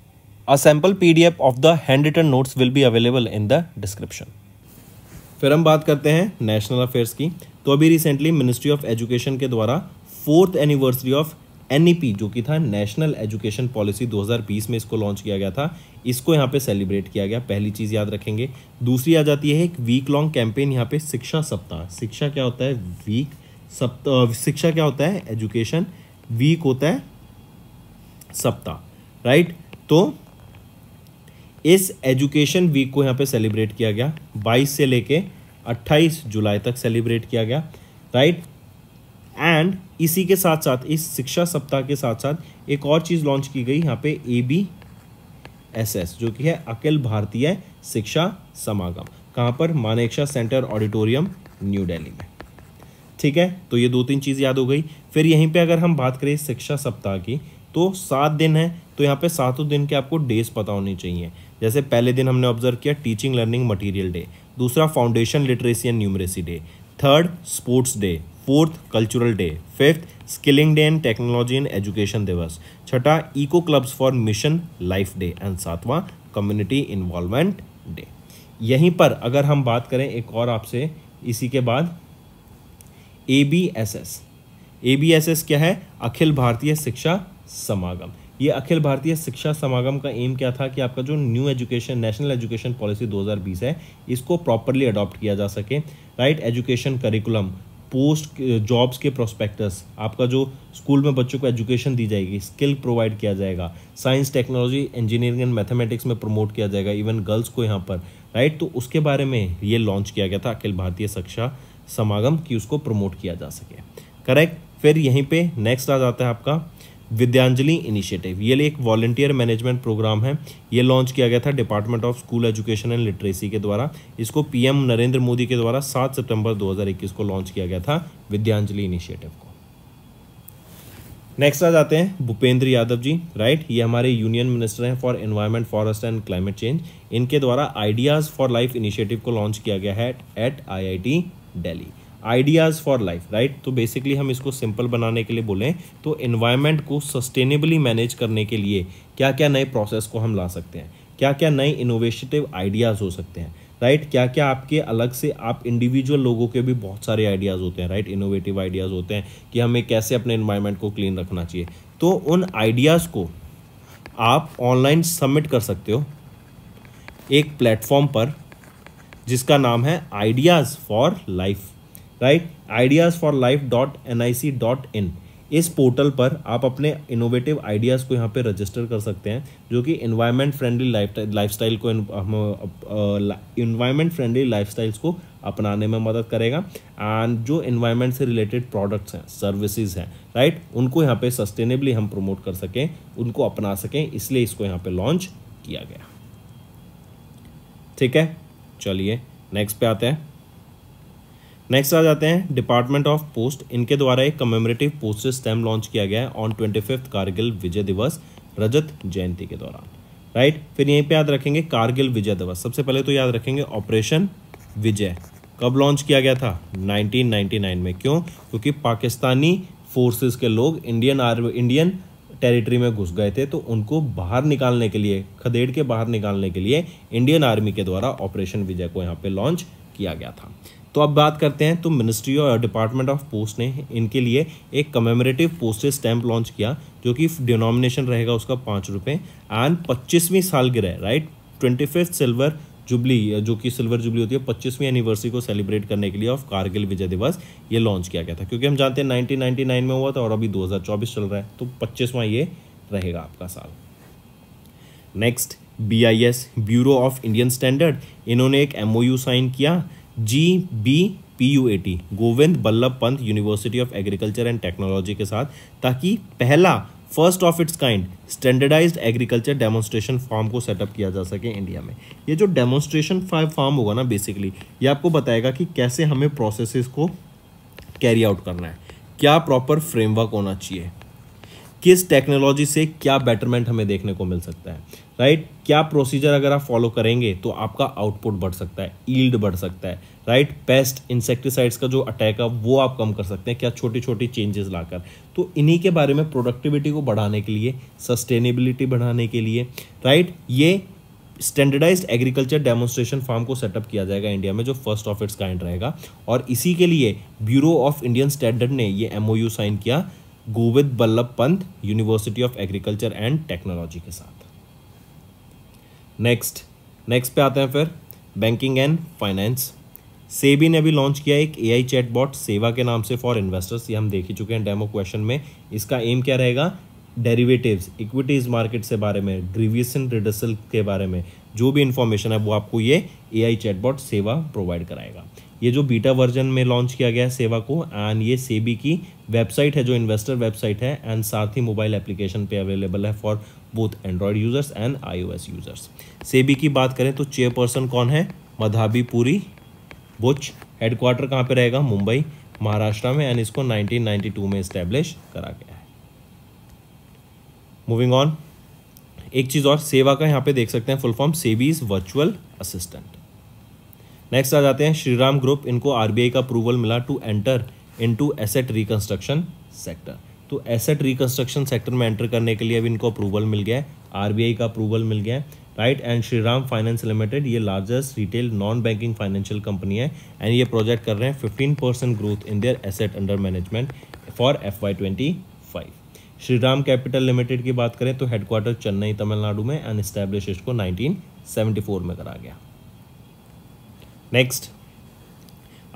a sample P D F of the handwritten notes will be available in the description फिर हम बात करते हैं national affairs की तो अभी recently ministry of education के द्वारा fourth anniversary of an e जो कि था नेशनल एजुकेशन पॉलिसी 2020 में इसको लॉन्च किया गया था इसको यहाँ पे सेलिब्रेट किया गया पहली चीज़ याद रखेंगे दूसरी आ जाती है एक वीक लॉन्ग कैंपेन यहाँ पे शिक्षा सप्ताह शिक्षा क्या होता है वीक सप्ताह शिक्षा क्या होता है एजुकेशन वीक होता है सप्ताह राइट तो इस एजुकेशन वीक को यहाँ पे सेलिब्रेट किया गया 22 से लेके 28 जुलाई तक सेलिब्रेट किया गया राइट एंड इसी के साथ साथ इस शिक्षा सप्ताह के साथ साथ एक और चीज़ लॉन्च की गई यहाँ पे ए बी एस एस जो कि है अखिल भारतीय शिक्षा समागम कहाँ पर Manekshaw centre auditorium New Delhi में ठीक है तो ये दो तीन चीज़ याद हो गई फिर यहीं पे अगर हम बात करें शिक्षा सप्ताह की तो सात दिन है तो यहाँ पे सातों दिन के आपको डेज पता होने चाहिए जैसे पहले दिन हमने ऑब्जर्व किया टीचिंग लर्निंग मटीरियल डे दूसरा foundation literacy and numeracy day third sports day fourth cultural day fifth skilling day and technology and education दिवस छठा eco clubs for mission life day and सातवां कम्युनिटी इन्वॉल्वमेंट डे यहीं पर अगर हम बात करें एक और आपसे इसी के बाद A B S S A B S S क्या है अखिल भारतीय शिक्षा समागम ये अखिल भारतीय शिक्षा समागम का एम क्या था कि आपका जो new education national education policy 2020 है इसको प्रॉपरली अडॉप्ट किया जा सके right education curriculum post jobs eh, के प्रोस्पेक्टस आपका जो स्कूल में बच्चों को एजुकेशन दी जाएगी स्किल प्रोवाइड किया जाएगा science technology engineering and mathematics में प्रमोट किया जाएगा इवन गर्ल्स को यहाँ पर राइट तो उसके बारे में ये लॉन्च किया गया था अखिल भारतीय शिक्षा समागम कि उसको प्रमोट किया जा सके करेक्ट फिर यहीं पे नेक्स्ट आ जाता है आपका विद्यांजलि इनिशिएटिव ये एक वॉल्टियर मैनेजमेंट प्रोग्राम है ये लॉन्च किया गया था department of school education and literacy के द्वारा इसको पीएम नरेंद्र मोदी के द्वारा 7 सितंबर 2021 को लॉन्च किया गया था विद्यांजलि इनिशिएटिव को नेक्स्ट आ जाते हैं भूपेंद्र यादव जी राइट ये हमारे यूनियन मिनिस्टर हैं for environment forest and climate change इनके द्वारा आइडियाज़ फॉर लाइफ इनिशिएटिव को लॉन्च किया गया है at I I T ideas for life right तो बेसिकली हम इसको सिंपल बनाने के लिए बोलें तो इन्वायरमेंट को सस्टेनेबली मैनेज करने के लिए क्या क्या नए प्रोसेस को हम ला सकते हैं क्या क्या नए इनोवेटिव आइडियाज़ हो सकते हैं राइट right? क्या क्या आपके अलग से आप इंडिविजुअल लोगों के भी बहुत सारे आइडियाज़ होते हैं राइट इनोवेटिव आइडियाज़ होते हैं कि हमें कैसे अपने इन्वायरमेंट को क्लीन रखना चाहिए तो उन आइडियाज़ को आप ऑनलाइन सबमिट कर सकते हो एक प्लेटफॉर्म पर जिसका नाम है ideas for life right ideas for life dot N I C dot in इस पोर्टल पर आप अपने इनोवेटिव आइडियाज़ को यहाँ पे रजिस्टर कर सकते हैं जो कि environment friendly life lifestyle को इन्वायरमेंट फ्रेंडली लाइफ स्टाइल्स को अपनाने में मदद करेगा एंड जो इन्वायरमेंट से रिलेटेड प्रोडक्ट्स हैं सर्विसेज हैं राइट उनको यहाँ पे सस्टेनेबली हम प्रमोट कर सकें उनको अपना सकें इसलिए इसको यहाँ पर लॉन्च किया गया ठीक है चलिए नेक्स्ट पे आते हैं नेक्स्ट आ जाते हैं डिपार्टमेंट ऑफ पोस्ट इनके द्वारा एक कमेमोरेटिव पोस्टर स्टैम्प लॉन्च किया गया है on twenty fifth Kargil Vijay Diwas रजत जयंती के दौरान राइट फिर यहीं पे याद रखेंगे कारगिल विजय दिवस सबसे पहले तो याद रखेंगे ऑपरेशन विजय कब लॉन्च किया गया था 1999 में क्यों क्योंकि पाकिस्तानी फोर्सेस के लोग इंडियन आर्मी इंडियन टेरिटरी में घुस गए थे तो उनको बाहर निकालने के लिए खदेड़ के बाहर निकालने के लिए इंडियन आर्मी के द्वारा ऑपरेशन विजय को यहाँ पे लॉन्च किया गया था तो अब बात करते हैं तो मिनिस्ट्री और डिपार्टमेंट ऑफ पोस्ट ने इनके लिए एक कमेमोरेटिव पोस्टेज स्टैंप लॉन्च किया जो कि डिनोमिनेशन रहेगा उसका पाँच रुपये एंड पच्चीसवीं सालगिरह right twenty fifth silver jubilee जो कि सिल्वर जुबली होती है पच्चीसवीं एनिवर्सरी को सेलिब्रेट करने के लिए ऑफ कारगिल विजय दिवस ये लॉन्च किया गया था क्योंकि हम जानते हैं 1999 में हुआ था और अभी 2024 चल रहा है तो पच्चीसवां ये रहेगा आपका साल next B I S bureau of Indian standard इन्होंने एक एम साइन किया G B P U A T Govind Ballabh Pant university of agriculture and technology के साथ ताकि पहला first of its kind standardise agriculture demonstration farm को सेटअप किया जा सके इंडिया में ये जो डेमोन्स्ट्रेशन फार्म होगा ना बेसिकली ये आपको बताएगा कि कैसे हमें प्रोसेसेस को कैरी आउट करना है क्या प्रॉपर फ्रेमवर्क होना चाहिए किस टेक्नोलॉजी से क्या बेटरमेंट हमें देखने को मिल सकता है राइट right? क्या प्रोसीजर अगर आप फॉलो करेंगे तो आपका आउटपुट बढ़ सकता है ईल्ड बढ़ सकता है राइट पेस्ट इंसेक्टिसाइड्स का जो अटैक है वो आप कम कर सकते हैं क्या छोटी छोटी चेंजेस लाकर तो इन्हीं के बारे में प्रोडक्टिविटी को बढ़ाने के लिए सस्टेनेबिलिटी बढ़ाने के लिए राइट right? ये स्टैंडर्डाइज्ड एग्रीकल्चर डेमोन्स्ट्रेशन फार्म को सेटअप किया जाएगा इंडिया में जो फर्स्ट ऑफ इट्स काइंड रहेगा और इसी के लिए ब्यूरो ऑफ इंडियन स्टैंडर्ड ने ये एमओयू साइन किया Govind Ballabh Pant university of agriculture and technology के साथ नेक्स्ट नेक्स्ट पे आते हैं फिर बैंकिंग एंड फाइनेंस सेबी ने अभी लॉन्च किया एक एआई चैटबॉट सेवा के नाम से फॉर इन्वेस्टर्स ये हम देख ही चुके हैं डेमो क्वेश्चन में इसका एम क्या रहेगा डेरिवेटिव्स इक्विटीज़ मार्केट से बारे में ड्रिविएशन रिडर्सल के बारे में जो भी इन्फॉर्मेशन है वो आपको ये एआई चैटबॉट सेवा प्रोवाइड कराएगा ये जो बीटा वर्जन में लॉन्च किया गया है सेवा को एंड ये सेबी की वेबसाइट है जो इन्वेस्टर वेबसाइट है एंड साथ ही मोबाइल एप्लीकेशन पे अवेलेबल है for both Android users and iOS users SEBI की बात करें तो चेयरपर्सन कौन है मधाबी पुरी बुच हेडक्वार्टर कहाँ पर रहेगा मुंबई महाराष्ट्र में एंड इसको नाइनटीन में इस्टेब्लिश करा गया है मूविंग ऑन एक चीज़ और सेवा का यहाँ पे देख सकते हैं full form SEBI's virtual assistant next आ जाते हैं श्रीराम ग्रुप इनको आरबीआई का अप्रूवल मिला to enter into asset reconstruction sector तो एसेट रिकंस्ट्रक्शन सेक्टर में एंटर करने के लिए अभी इनको अप्रूवल मिल गया है आरबीआई का अप्रूवल मिल गया है right and Shriram finance limited ये largest retail non banking financial company है एंड ये प्रोजेक्ट कर रहे हैं fifteen percent growth in their asset under management for F Y twenty five Shriram capital limited की बात करें तो हेडक्वार्टर चेन्नई तमिलनाडु में एंड इस्टेब्लिश इसको 1974 में करा गया next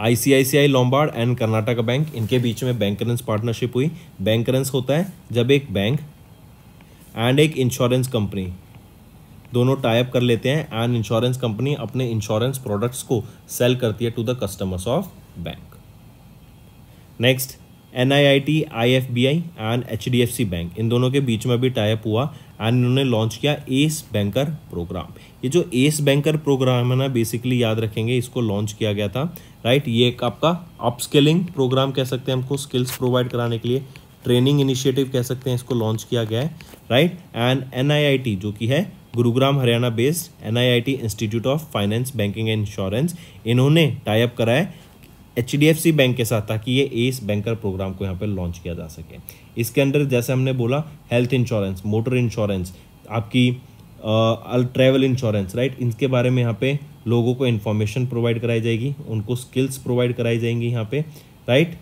ICICI Lombard and Karnataka bank इनके बीच में बैंक करेंस पार्टनरशिप हुई बैंक करेंस होता है जब एक बैंक एंड एक इंश्योरेंस कंपनी दोनों टाइप कर लेते हैं एंड इंश्योरेंस कंपनी अपने इंश्योरेंस प्रोडक्ट्स को सेल करती है to the customers of bank next N I I T I F B I and H D F C bank इन दोनों के बीच में भी टाइप हुआ एंड इन्होंने लॉन्च किया एस बैंकर प्रोग्राम ये जो एस बैंकर प्रोग्राम है ना बेसिकली याद रखेंगे इसको लॉन्च किया गया था राइट ये एक आपका अपस्किलिंग प्रोग्राम कह सकते हैं हमको स्किल्स प्रोवाइड कराने के लिए ट्रेनिंग इनिशिएटिव कह सकते हैं इसको लॉन्च किया गया है राइट एंड एन जो कि है Gurugram Haryana based an institute of finance banking and insurance इन्होंने टाइप कराया H D F C bank के साथ ताकि ये एस बैंकर प्रोग्राम को यहाँ पर लॉन्च किया जा सके इसके अंदर जैसे हमने बोला हेल्थ इंश्योरेंस मोटर इंश्योरेंस आपकी ट्रैवल इंश्योरेंस राइट इनके बारे में यहाँ पे लोगों को इन्फॉर्मेशन प्रोवाइड कराई जाएगी उनको स्किल्स प्रोवाइड कराई जाएंगी यहाँ पे right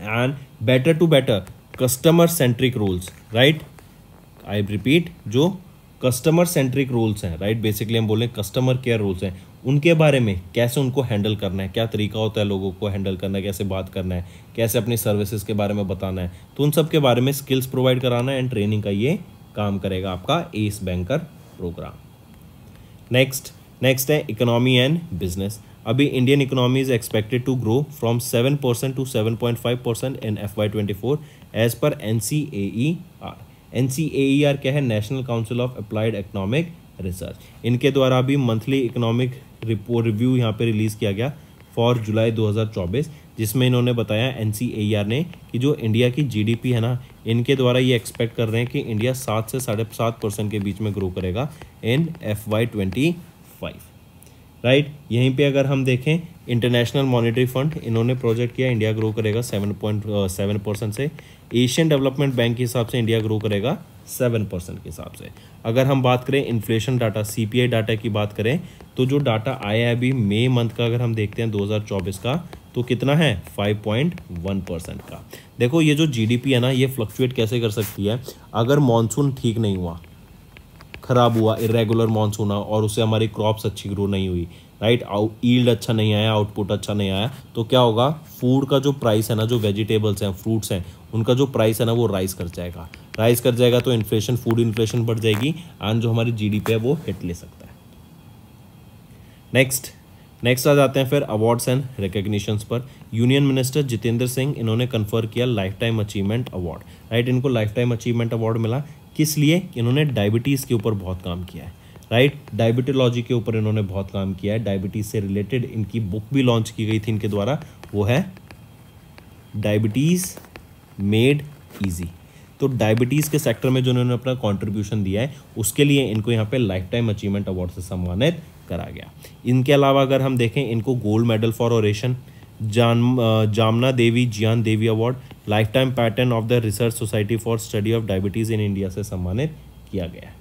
and better to better customer centric rules right I repeat जो कस्टमर सेंट्रिक रूल्स हैं राइट बेसिकली हम बोले कस्टमर केयर रूल्स हैं उनके बारे में कैसे उनको हैंडल करना है क्या तरीका होता है लोगों को हैंडल करना है कैसे बात करना है कैसे अपनी सर्विसेज के बारे में बताना है तो उन सब के बारे में स्किल्स प्रोवाइड कराना एंड ट्रेनिंग का ये काम करेगा आपका ace banker program next next है इकोनॉमी एंड बिजनेस अभी Indian economy is expected to grow from seven percent to seven point five percent in F Y twenty four as per N C A E R N C A E R क्या है national council of applied economic research इनके द्वारा भी monthly economic report review यहाँ पे release किया गया for जुलाई 2024 जिसमें इन्होंने बताया एन ने कि जो इंडिया की जीडीपी है ना इनके द्वारा ये एक्सपेक्ट कर रहे हैं कि इंडिया सात से साढ़े सात परसेंट के बीच में ग्रो करेगा in F Y twenty five right यहीं पे अगर हम देखें इंटरनेशनल मॉनिटरी फंड इन्होंने प्रोजेक्ट किया इंडिया ग्रो करेगा सेवन पॉइंट सेवन परसेंट से एशियन डेवलपमेंट बैंक के हिसाब से इंडिया ग्रो करेगा सेवन परसेंट के हिसाब से अगर हम बात करें इन्फ्लेशन डाटा सीपीआई डाटा की बात करें तो जो डाटा आया है अभी मई मंथ का अगर हम देखते हैं 2024 का तो कितना है 5.1 परसेंट का देखो ये जो जीडीपी है ना ये फ्लक्चुएट कैसे कर सकती है अगर मानसून ठीक नहीं हुआ ख़राब हुआ इरेगुलर मानसून और उससे हमारी क्रॉप्स अच्छी ग्रो नहीं हुई राइट आउट ईल्ड अच्छा नहीं आया आउटपुट अच्छा नहीं आया तो क्या होगा फूड का जो प्राइस है ना जो वेजिटेबल्स हैं फ्रूट्स हैं उनका जो प्राइस है ना वो राइस कर जाएगा राइज कर जाएगा तो इन्फ्लेशन फूड इन्फ्लेशन बढ़ जाएगी एंड जो हमारी जी है वो हिट ले सकता है नेक्स्ट नेक्स्ट आ जाते हैं फिर अवार्ड्स एंड रिकग्निशन पर यूनियन मिनिस्टर जितेंद्र सिंह इन्होंने कन्फर किया lifetime achievement award right इनको लाइफ टाइम अचीवमेंट अवार्ड मिला किस लिए इन्होंने डायबिटीज़ के ऊपर बहुत काम किया है राइट डायबिटोलॉजी के ऊपर इन्होंने बहुत काम किया है डायबिटीज से रिलेटेड इनकी बुक भी लॉन्च की गई थी इनके द्वारा वो है डायबिटीज़ मेड ईजी तो डायबिटीज़ के सेक्टर में जो इन्होंने अपना कंट्रीब्यूशन दिया है उसके लिए इनको यहाँ पे लाइफ टाइम अचीवमेंट अवार्ड से सम्मानित करा गया इनके अलावा अगर हम देखें इनको गोल्ड मेडल फॉर ओरेशन जान Jamna Devi Gyan Devi award lifetime patron of the research society for study of diabetes in India से सम्मानित किया गया है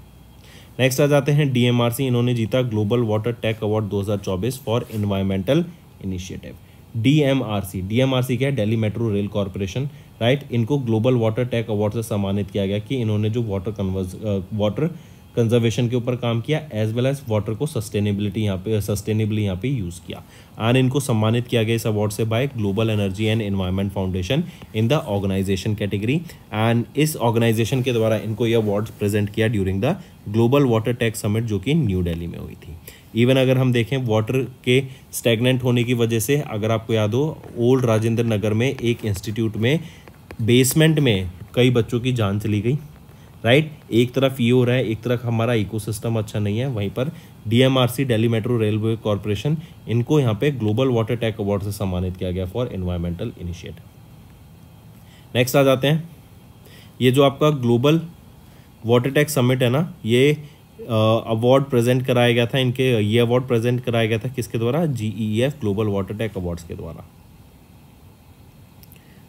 नेक्स्ट आ जाते हैं डीएमआरसी इन्होंने जीता global water tech award 2024 for environmental initiative DMRC DMRC क्या है Delhi metro rail corporation right इनको ग्लोबल वाटर टेक अवार्ड से सम्मानित किया गया कि इन्होंने जो वाटर कन्वर्स वाटर कंजर्वेशन के ऊपर काम किया एज वेल एज वाटर को सस्टेनेबिलिटी यहाँ पे सस्टेनेबली यहाँ पे यूज़ किया एंड इनको सम्मानित किया गया इस अवार्ड से by global energy and environment foundation in the organisation category and इस ऑर्गेनाइजेशन के द्वारा इनको ये अवार्ड प्रेजेंट किया during the global water tech summit जो कि न्यू डेली में हुई थी इवन अगर हम देखें वाटर के स्टेगनेंट होने की वजह से अगर आपको याद हो ओल्ड राजेंद्र नगर में एक इंस्टीट्यूट में बेसमेंट में कई बच्चों की जान चली गई राइट एक तरफ ये हो रहा है एक तरफ हमारा इकोसिस्टम अच्छा नहीं है वहीं पर DMRC Delhi metro railway corporation इनको यहाँ पे ग्लोबल वाटर टैक अवार्ड से सम्मानित किया गया फॉर एनवायरमेंटल इनिशिएटिव नेक्स्ट आ जाते हैं ये जो आपका ग्लोबल वाटर टैक समिट है ना ये अवार्ड प्रेजेंट कराया गया था इनके ये अवार्ड प्रेजेंट कराया गया था किसके द्वारा GEF global water tech awards के द्वारा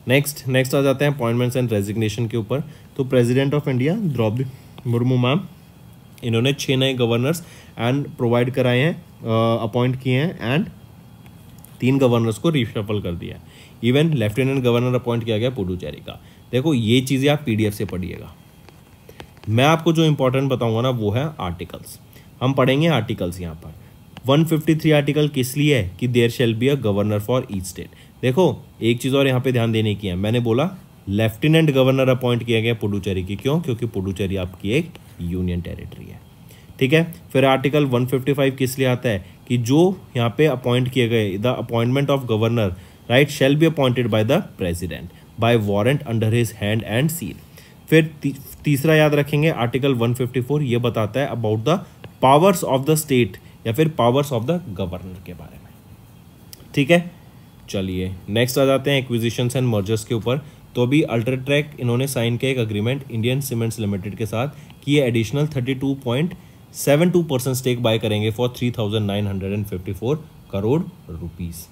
नेक्स्ट नेक्स्ट आ जाते हैं अपॉइंटमेंट्स एंड रेजिग्नेशन के ऊपर तो president of India Droupadi Murmu ma'am इन्होंने छः नए गवर्नर्स एंड प्रोवाइड कराए हैं अपॉइंट किए हैं एंड तीन गवर्नर्स को रिशफल कर दिया है इवन लेफ्टिनेंट गवर्नर अपॉइंट किया गया पुडुचेरी का देखो ये चीज़ें आप पी से पढ़िएगा मैं आपको जो इम्पोर्टेंट बताऊँगा ना वो है आर्टिकल्स हम पढ़ेंगे आर्टिकल्स यहाँ पर 153 आर्टिकल किस लिए है कि there shall be a governor for each state देखो एक चीज़ और यहाँ पे ध्यान देने की है मैंने बोला लेफ्टिनेंट गवर्नर अपॉइंट किया गया पुडुचेरी की क्यों क्योंकि पुडुचेरी आपकी एक यूनियन टेरिटरी है ठीक है फिर आर्टिकल 155 किस लिए आता है कि जो यहाँ पे अपॉइंट किए गए the appointment of governor right shall be appointed by the president by warrant under his hand and seal फिर ती, तीसरा याद रखेंगे आर्टिकल 154 ये बताता है about the powers of the state या फिर पावर्स ऑफ द गवर्नर के बारे में ठीक है चलिए नेक्स्ट आ जाते हैं एक्विजिशंस एंड मर्जर्स के ऊपर तो अभी अल्ट्राट्रैक इन्होंने साइन किया एक अग्रीमेंट इंडियन सीमेंट्स लिमिटेड के साथ कि ये additional thirty two point seven two percent stake buy करेंगे for three thousand nine hundred and fifty four crore rupees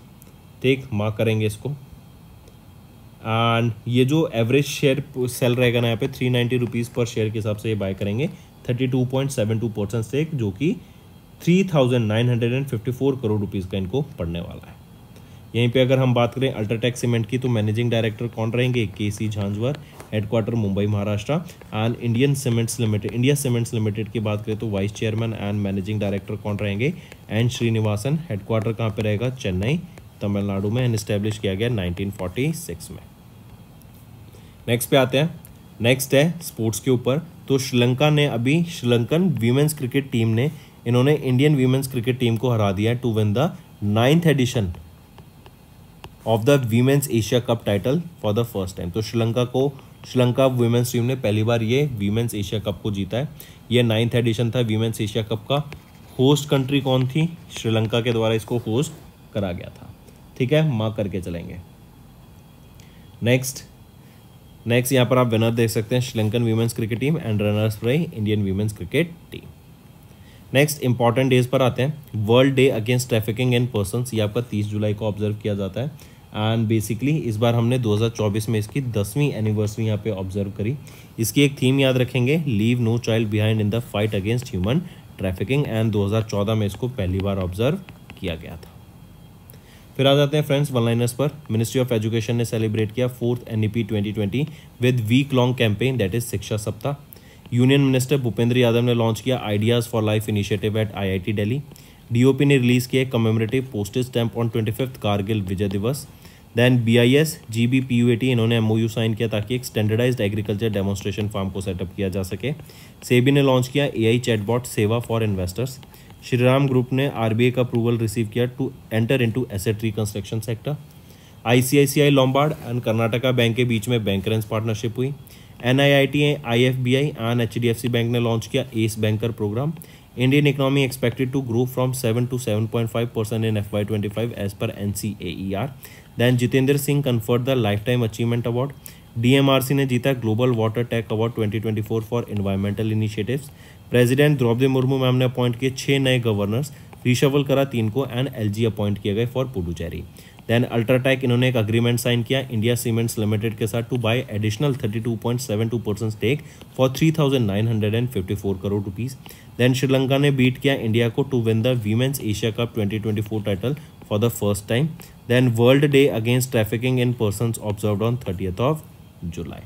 ठीक मार्क करेंगे इसको एंड ये जो एवरेज शेयर सेल रहेगा ना यहाँ पे three ninety rupees per share के हिसाब से ये बाय करेंगे thirty two point seven two percent stake जो कि three thousand nine hundred and fifty four crore rupees का इनको पड़ने वाला है यहीं पे अगर हम बात करें अल्ट्राटेक सीमेंट की तो मैनेजिंग डायरेक्टर कौन रहेंगे K C Jhanwar headquarter Mumbai Maharashtra and Indian cements limited India cements limited की बात करें तो vice chairman and managing director कौन रहेंगे एन श्रीनिवासन हेडक्वार्टर कहाँ पर रहेगा चेन्नई तमिलनाडु में एंड इस्टेब्लिश किया गया नाइनटीन में नेक्स्ट पे आते हैं नेक्स्ट है स्पोर्ट्स के ऊपर तो श्रीलंका ने अभी श्रीलंकन वीमेंस क्रिकेट टीम ने इन्होंने इंडियन वीमेंस क्रिकेट टीम को हरा दिया to win the ninth edition of the women's Asia cup title for the first time तो श्रीलंका को श्रीलंका वुमेंस टीम ने पहली बार ये वीमेंस एशिया कप को जीता है ये नाइन्थ एडिशन था वीमेंस एशिया कप का होस्ट कंट्री कौन थी श्रीलंका के द्वारा इसको होस्ट करा गया था ठीक है मार्क करके चलेंगे नेक्स्ट नेक्स्ट यहाँ पर आप विनर देख सकते हैं Sri Lankan women's cricket team and runners रही Indian women's cricket team next important days पर आते हैं world day against trafficking in person ये आपका तीस जुलाई को ऑब्जर्व किया जाता है एंड बेसिकली इस बार हमने 2024 में इसकी दसवीं एनिवर्सरी यहाँ पे ऑब्जर्व करी इसकी एक थीम याद रखेंगे leave no child behind in the fight against human trafficking and 2014 में इसको पहली बार ऑब्जर्व किया गया था फिर आ जाते हैं फ्रेंड्स वन लाइनर्स पर मिनिस्ट्री ऑफ एजुकेशन ने सेलिब्रेट किया fourth N E P twenty twenty with week long campaign that is Shiksha Saptah union minister Bhupender Yadav ने लॉन्च किया ideas for life initiative at IIT Delhi DOP ने रिलीज़ किया commemorative postage stamp on twenty fifth Kargil Vijay Diwas then B I S G B P U A T इन्होंने M O U sign किया ताकि एक standardised agriculture demonstration farm को set up किया जा सके सेबी ने लॉन्च किया ए आई चैटबॉट सेवा फॉर इन्वेस्टर्स श्रीराम ग्रुप ने आर बी आई का अप्रूवल रिसीव किया to enter into asset reconstruction sector I C I C I Lombard and Karnataka bank के बीच में बैंक रेंस पार्टनरशिप हुई N I I T I F B I and H D F C bank ने launch किया ace banker program Indian economy expected to grow from seven to seven point five percent in F Y twenty five as per N C A E R then Jitendra Singh conferred the lifetime achievement award D C ने जीता global water tech award twenty twenty four for environmental initiative president Droupadi Murmu ma'am ने appoint किए छः नए governors रिशवल करा तीन को and L G appoint किए गए फॉर पुडुचेरी देन अल्ट्राटेक इन्होंने एक अग्रीमेंट साइन किया इंडिया सीमेंट्स लिमिटेड के साथ to buy additional 32.72 percent stake for 3,954 crore rupees then Sri Lanka ने बीट किया इंडिया को to win the women's Asia cup 2024 title for the first time then world day against trafficking in person observe on thirtieth of July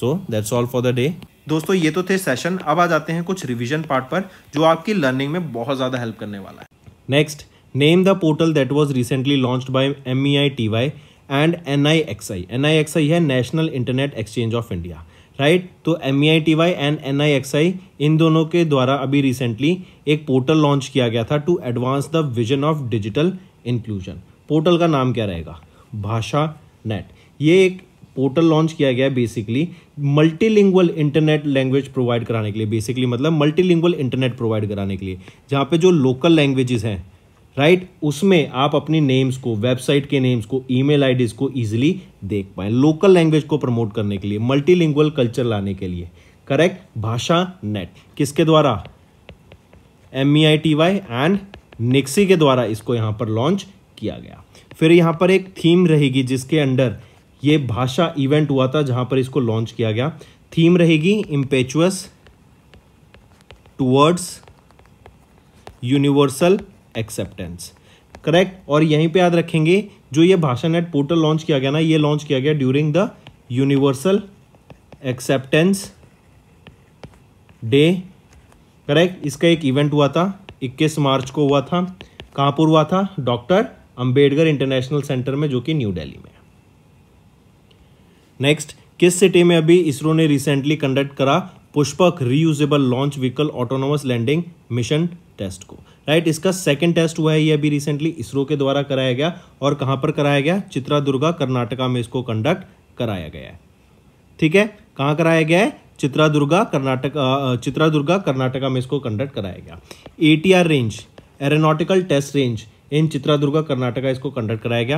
so that's all for the day दोस्तों ये तो थे session अब आ जाते हैं कुछ revision part पर जो आपकी लर्निंग में बहुत ज़्यादा हेल्प करने वाला है next Name the portal that was recently launched by MEITY and NIXI. NIXI है National Internet Exchange of India. Right तो M E I T Y and N I I X इन दोनों के द्वारा अभी रिसेंटली एक पोर्टल लॉन्च किया गया था to advance the vision of digital inclusion portal का नाम क्या रहेगा भाषा नेट ये एक पोर्टल लॉन्च किया गया basically multilingual internet language provide कराने के लिए बेसिकली मतलब मल्टीलिंगुअल इंटरनेट प्रोवाइड कराने के लिए जहाँ पे जो लोकल लैंग्वेजेस हैं राइट right? उसमें आप अपनी नेम्स को वेबसाइट के नेम्स को ईमेल आईडीज को इजीली देख पाए लोकल लैंग्वेज को प्रमोट करने के लिए मल्टीलिंगुअल कल्चर लाने के लिए करेक्ट भाषा नेट किसके द्वारा M E I T Y and NIXI के द्वारा इसको यहां पर लॉन्च किया गया फिर यहां पर एक थीम रहेगी जिसके अंडर ये भाषा इवेंट हुआ था जहां पर इसको लॉन्च किया गया थीम रहेगी impetus towards universal acceptance correct और यहीं पे याद रखेंगे जो ये भाषा नेट पोर्टल लॉन्च किया गया ना ये लॉन्च किया गया during the universal acceptance day correct इसका एक इवेंट हुआ था 21 मार्च को हुआ था कहाँ पर हुआ था डॉक्टर अंबेडकर इंटरनेशनल सेंटर में जो कि न्यू दिल्ली में नेक्स्ट किस सिटी में अभी इसरो ने रिसेंटली कंडक्ट करा Pushpak reusable launch vehicle autonomous landing mission test को राइट इसका सेकंड टेस्ट हुआ है ये अभी रिसेंटली इसरो के द्वारा कराया गया और कहां पर कराया गया चित्रादुर्गा कर्नाटका में इसको कंडक्ट कराया गया है ठीक है कहां कराया गया है चित्रादुर्गा कर्नाटक चित्रादुर्गा कर्नाटका में इसको कंडक्ट कराया गया ATR range aeronautical test range in Chitradurga Karnataka इसको कंडक्ट कराया गया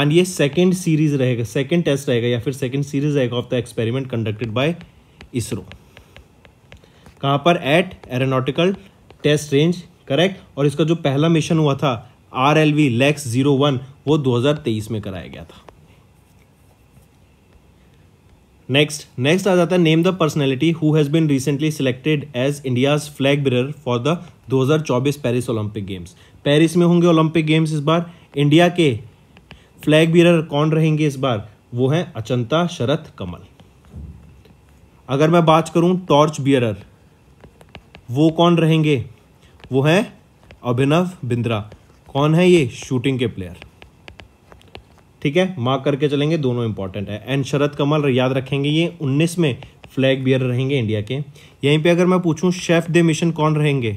एंड ये सेकेंड सीरीज रहेगा सेकेंड टेस्ट रहेगा या फिर सेकेंड सीरीज रहेगा of the experiment conducted by ISRO कहां पर at aeronautical test range correct और इसका जो पहला मिशन हुआ था R L V LEX zero one वो 2023 में कराया गया था नेक्स्ट नेक्स्ट आ जाता है name the personality who has been recently selected as India's flag bearer for the 2024 Paris Olympic games Paris में होंगे ओलंपिक गेम्स इस बार इंडिया के फ्लैग बिरर कौन रहेंगे इस बार वो है अचंता शरत कमल अगर मैं बात करूं टॉर्च बियरर वो कौन रहेंगे वो हैं अभिनव बिंद्रा कौन है ये शूटिंग के प्लेयर ठीक है मार्क करके चलेंगे दोनों इंपॉर्टेंट है एंड शरद कमल याद रखेंगे ये 19 में फ्लैग बियर रहेंगे इंडिया के यहीं पे अगर मैं पूछूं शेफ दे मिशन कौन रहेंगे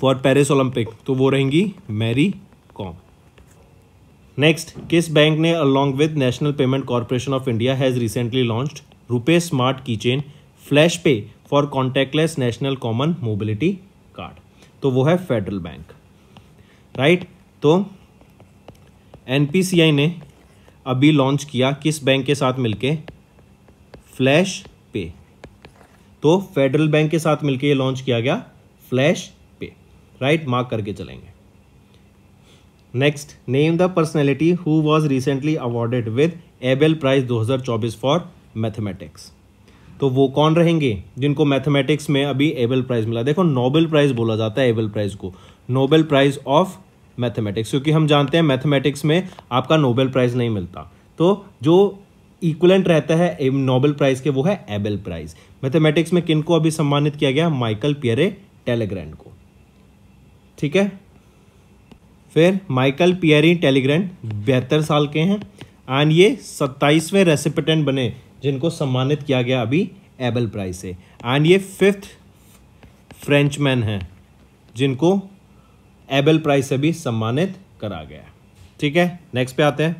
फॉर पेरिस ओलंपिक तो वो रहेंगी मैरी कॉम नेक्स्ट किस बैंक ने along with National Payment Corporation of India has recently launch RuPay smart key chain flash pay for contactless national common mobility card तो वो है फेडरल बैंक राइट तो एन ने अभी लॉन्च किया किस बैंक के साथ मिलके फ्लैश पे तो फेडरल बैंक के साथ मिलके ये लॉन्च किया गया फ्लैश पे राइट मार्क करके चलेंगे next name the personality who was recently awarded with Abel prize 2024 for mathematics तो वो कौन रहेंगे जिनको मैथमेटिक्स में अभी एबल प्राइज़ मिला देखो नोबेल प्राइज़ बोला जाता है एबल प्राइज़ को नोबेल प्राइज़ ऑफ मैथमेटिक्स क्योंकि हम जानते हैं मैथमेटिक्स में आपका नोबेल प्राइज़ नहीं मिलता तो जो इक्वलेंट रहता है नोबेल प्राइज़ के वो है एबल प्राइज़ मैथमेटिक्स में किन को अभी सम्मानित किया गया माइकल पियरे टेलीग्रैंड को ठीक है फिर माइकल पियरी टेलीग्रैंड बेहतर साल के हैं एंड ये सत्ताईसवें रेसिपिटेंट बने जिनको सम्मानित किया गया अभी एबल प्राइज से एंड ये फिफ्थ फ्रेंचमैन हैं जिनको एबल प्राइज से भी सम्मानित करा गया ठीक है नेक्स्ट पे आते हैं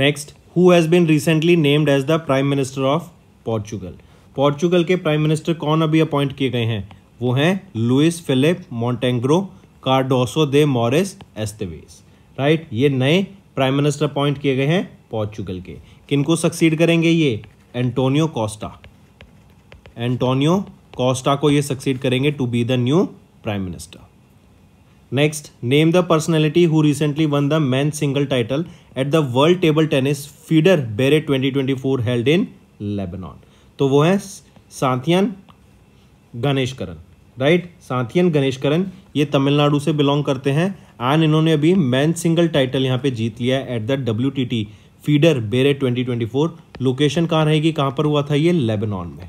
next who has been recently named as the prime minister of Portugal Portugal के प्राइम मिनिस्टर कौन अभी अपॉइंट किए गए हैं वो हैं Luis Filipe Montenegro Cardoso de Morais Esteves right ये नए प्राइम मिनिस्टर अपॉइंट किए गए हैं पोर्चुगल के किनको सक्सीड करेंगे ये एंटोनियो कॉस्टा एंटोनियो कॉस्टा को ये सक्सीड करेंगे to be the new prime minister next name the personality who recently won the men single title at the world table tennis feeder Beirut 2024 held in Lebanon तो वो है सांथियन गणेशकरण right सांतियन गणेशकरण ये तमिलनाडु से belong करते हैं एंड इन्होंने अभी मैन सिंगल टाइटल यहाँ पे जीत लिया at the W feeder Beirut 2024 location कहाँ रहेगी कहाँ पर हुआ था ये लेबनान में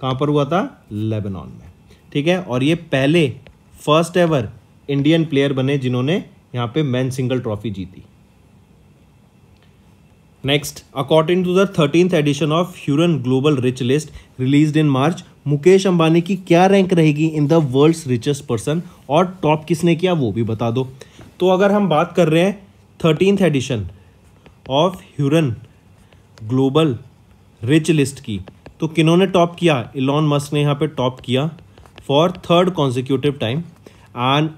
कहाँ पर हुआ था लेबनान में ठीक है और ये पहले फर्स्ट एवर इंडियन प्लेयर बने जिन्होंने यहाँ पे मैन सिंगल ट्रॉफी जीती next according to the thirteenth edition of Hurun global rich list release in March Mukesh Ambani की क्या रैंक रहेगी in the world's richest person और टॉप किसने किया वो भी बता दो तो अगर हम बात कर रहे हैं thirteenth edition of Hurun global rich list की तो किन्होंने टॉप किया इलॉन मस्क ने यहाँ पे टॉप किया for third consecutive time and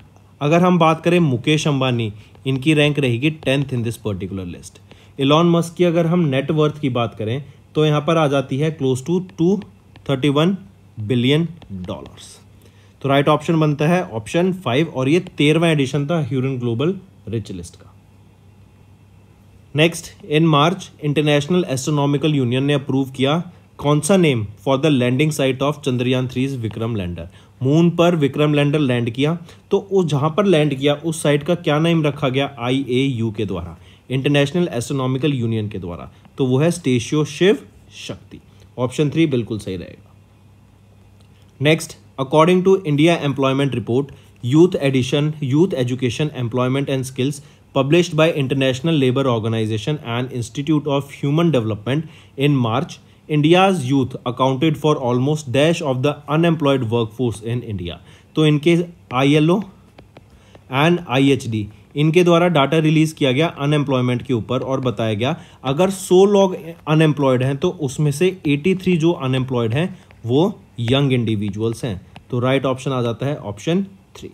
अगर हम बात करें मुकेश अंबानी इनकी रैंक रहेगी tenth in this particular list Elon Musk की अगर हम नेटवर्थ की बात करें तो यहाँ पर आ जाती है close to two thirty one billion dollars तो राइट ऑप्शन बनता है ऑप्शन फाइव और ये तेरहवा एडिशन था ह्यूरन ग्लोबल रिच लिस्ट का next in March International Astronomical Union ने अप्रूव किया कौन सा name for the landing site of Chandrayaan three Vikram lander moon पर विक्रम लैंडर लैंड किया तो उस जहाँ पर लैंड किया उस साइट का क्या नेम रखा गया आई ए यू के द्वारा इंटरनेशनल एस्ट्रोनॉमिकल यूनियन के द्वारा तो वो है स्टेशियो शिव शक्ति ऑप्शन थ्री बिल्कुल सही रहेगा next according to India employment report youth edition youth education employment and skills published by International Labour Organization and Institute of Human Development in March, India's youth accounted for almost dash of the unemployed workforce in India तो इनके ILO and IHD इनके द्वारा data release किया गया unemployment के ऊपर और बताया गया अगर 100 लोग अनएम्प्लॉयड हैं तो उसमें से 83 जो अनएम्प्लॉयड हैं वो यंग इंडिविजुअल्स हैं तो राइट right ऑप्शन आ जाता है ऑप्शन थ्री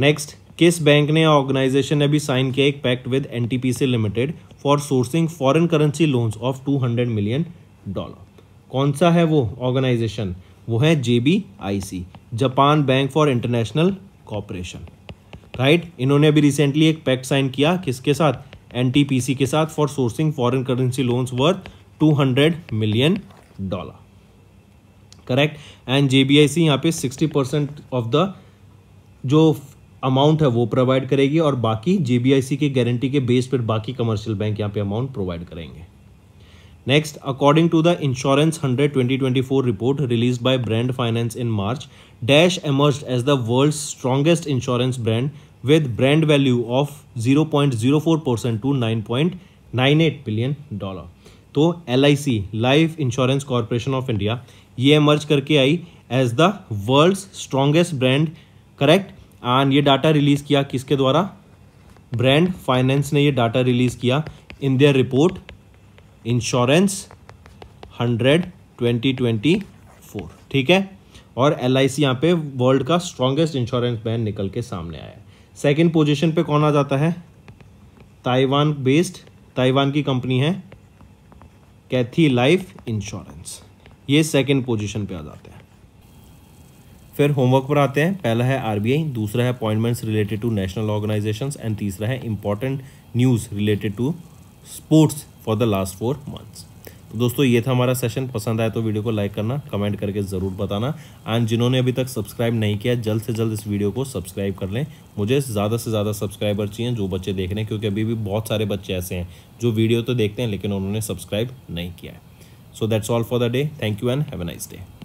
नेक्स्ट किस बैंक ने ऑर्गेनाइजेशन ने भी साइन किया एक pact with N limited for sourcing foreign currency loans of 200 million dollar कौन सा है वो ऑर्गेनाइजेशन वो है JBIC Japan Bank for International Cooperation right इन्होंने अभी रिसेंटली एक पैक्ट साइन किया किसके साथ एनटीपीसी के साथ for sourcing foreign currency loans worth 200 million dollar correct and JBIC यहाँ पे 60 परसेंट ऑफ द जो अमाउंट है वो प्रोवाइड करेगी और बाकी जेबीआईसी के गारंटी के बेस पर बाकी कमर्शियल बैंक यहाँ पे अमाउंट प्रोवाइड करेंगे next according to the insurance hundred twenty twenty four report release by Brand Finance in March dash emerge as the world strongest insurance brand with brand value of zero point zero four percent to nine point nine eight billion dollar तो L I C life insurance corporation of India ये emerge करके आई as the world strongest brand correct and ये data release किया किसके द्वारा brand finance ने ये डाटा रिलीज़ किया in their report insurance hundred twenty twenty four ठीक है और एल आई सी यहाँ पे वर्ल्ड का स्ट्रॉन्गेस्ट इंश्योरेंस बैन निकल के सामने आया है सेकेंड पोजिशन पे कौन आ जाता है ताइवान बेस्ड ताइवान की कंपनी है कैथी लाइफ इंश्योरेंस ये सेकेंड पोजिशन पे आ जाते हैं फिर होमवर्क पर आते हैं पहला है आरबीआई दूसरा है appointments related to national organization and तीसरा है important news related to sports for the last four months तो दोस्तों ये था हमारा सेशन पसंद आया तो वीडियो को लाइक करना कमेंट करके ज़रूर बताना एंड जिन्होंने अभी तक सब्सक्राइब नहीं किया जल्द से जल्द इस वीडियो को सब्सक्राइब कर लें मुझे ज़्यादा से ज़्यादा सब्सक्राइबर चाहिए जो बच्चे देख रहे हैं क्योंकि अभी भी बहुत सारे बच्चे ऐसे हैं जो वीडियो तो देखते हैं लेकिन उन्होंने सब्सक्राइब नहीं किया है so that's all for the day thank you and have a nice day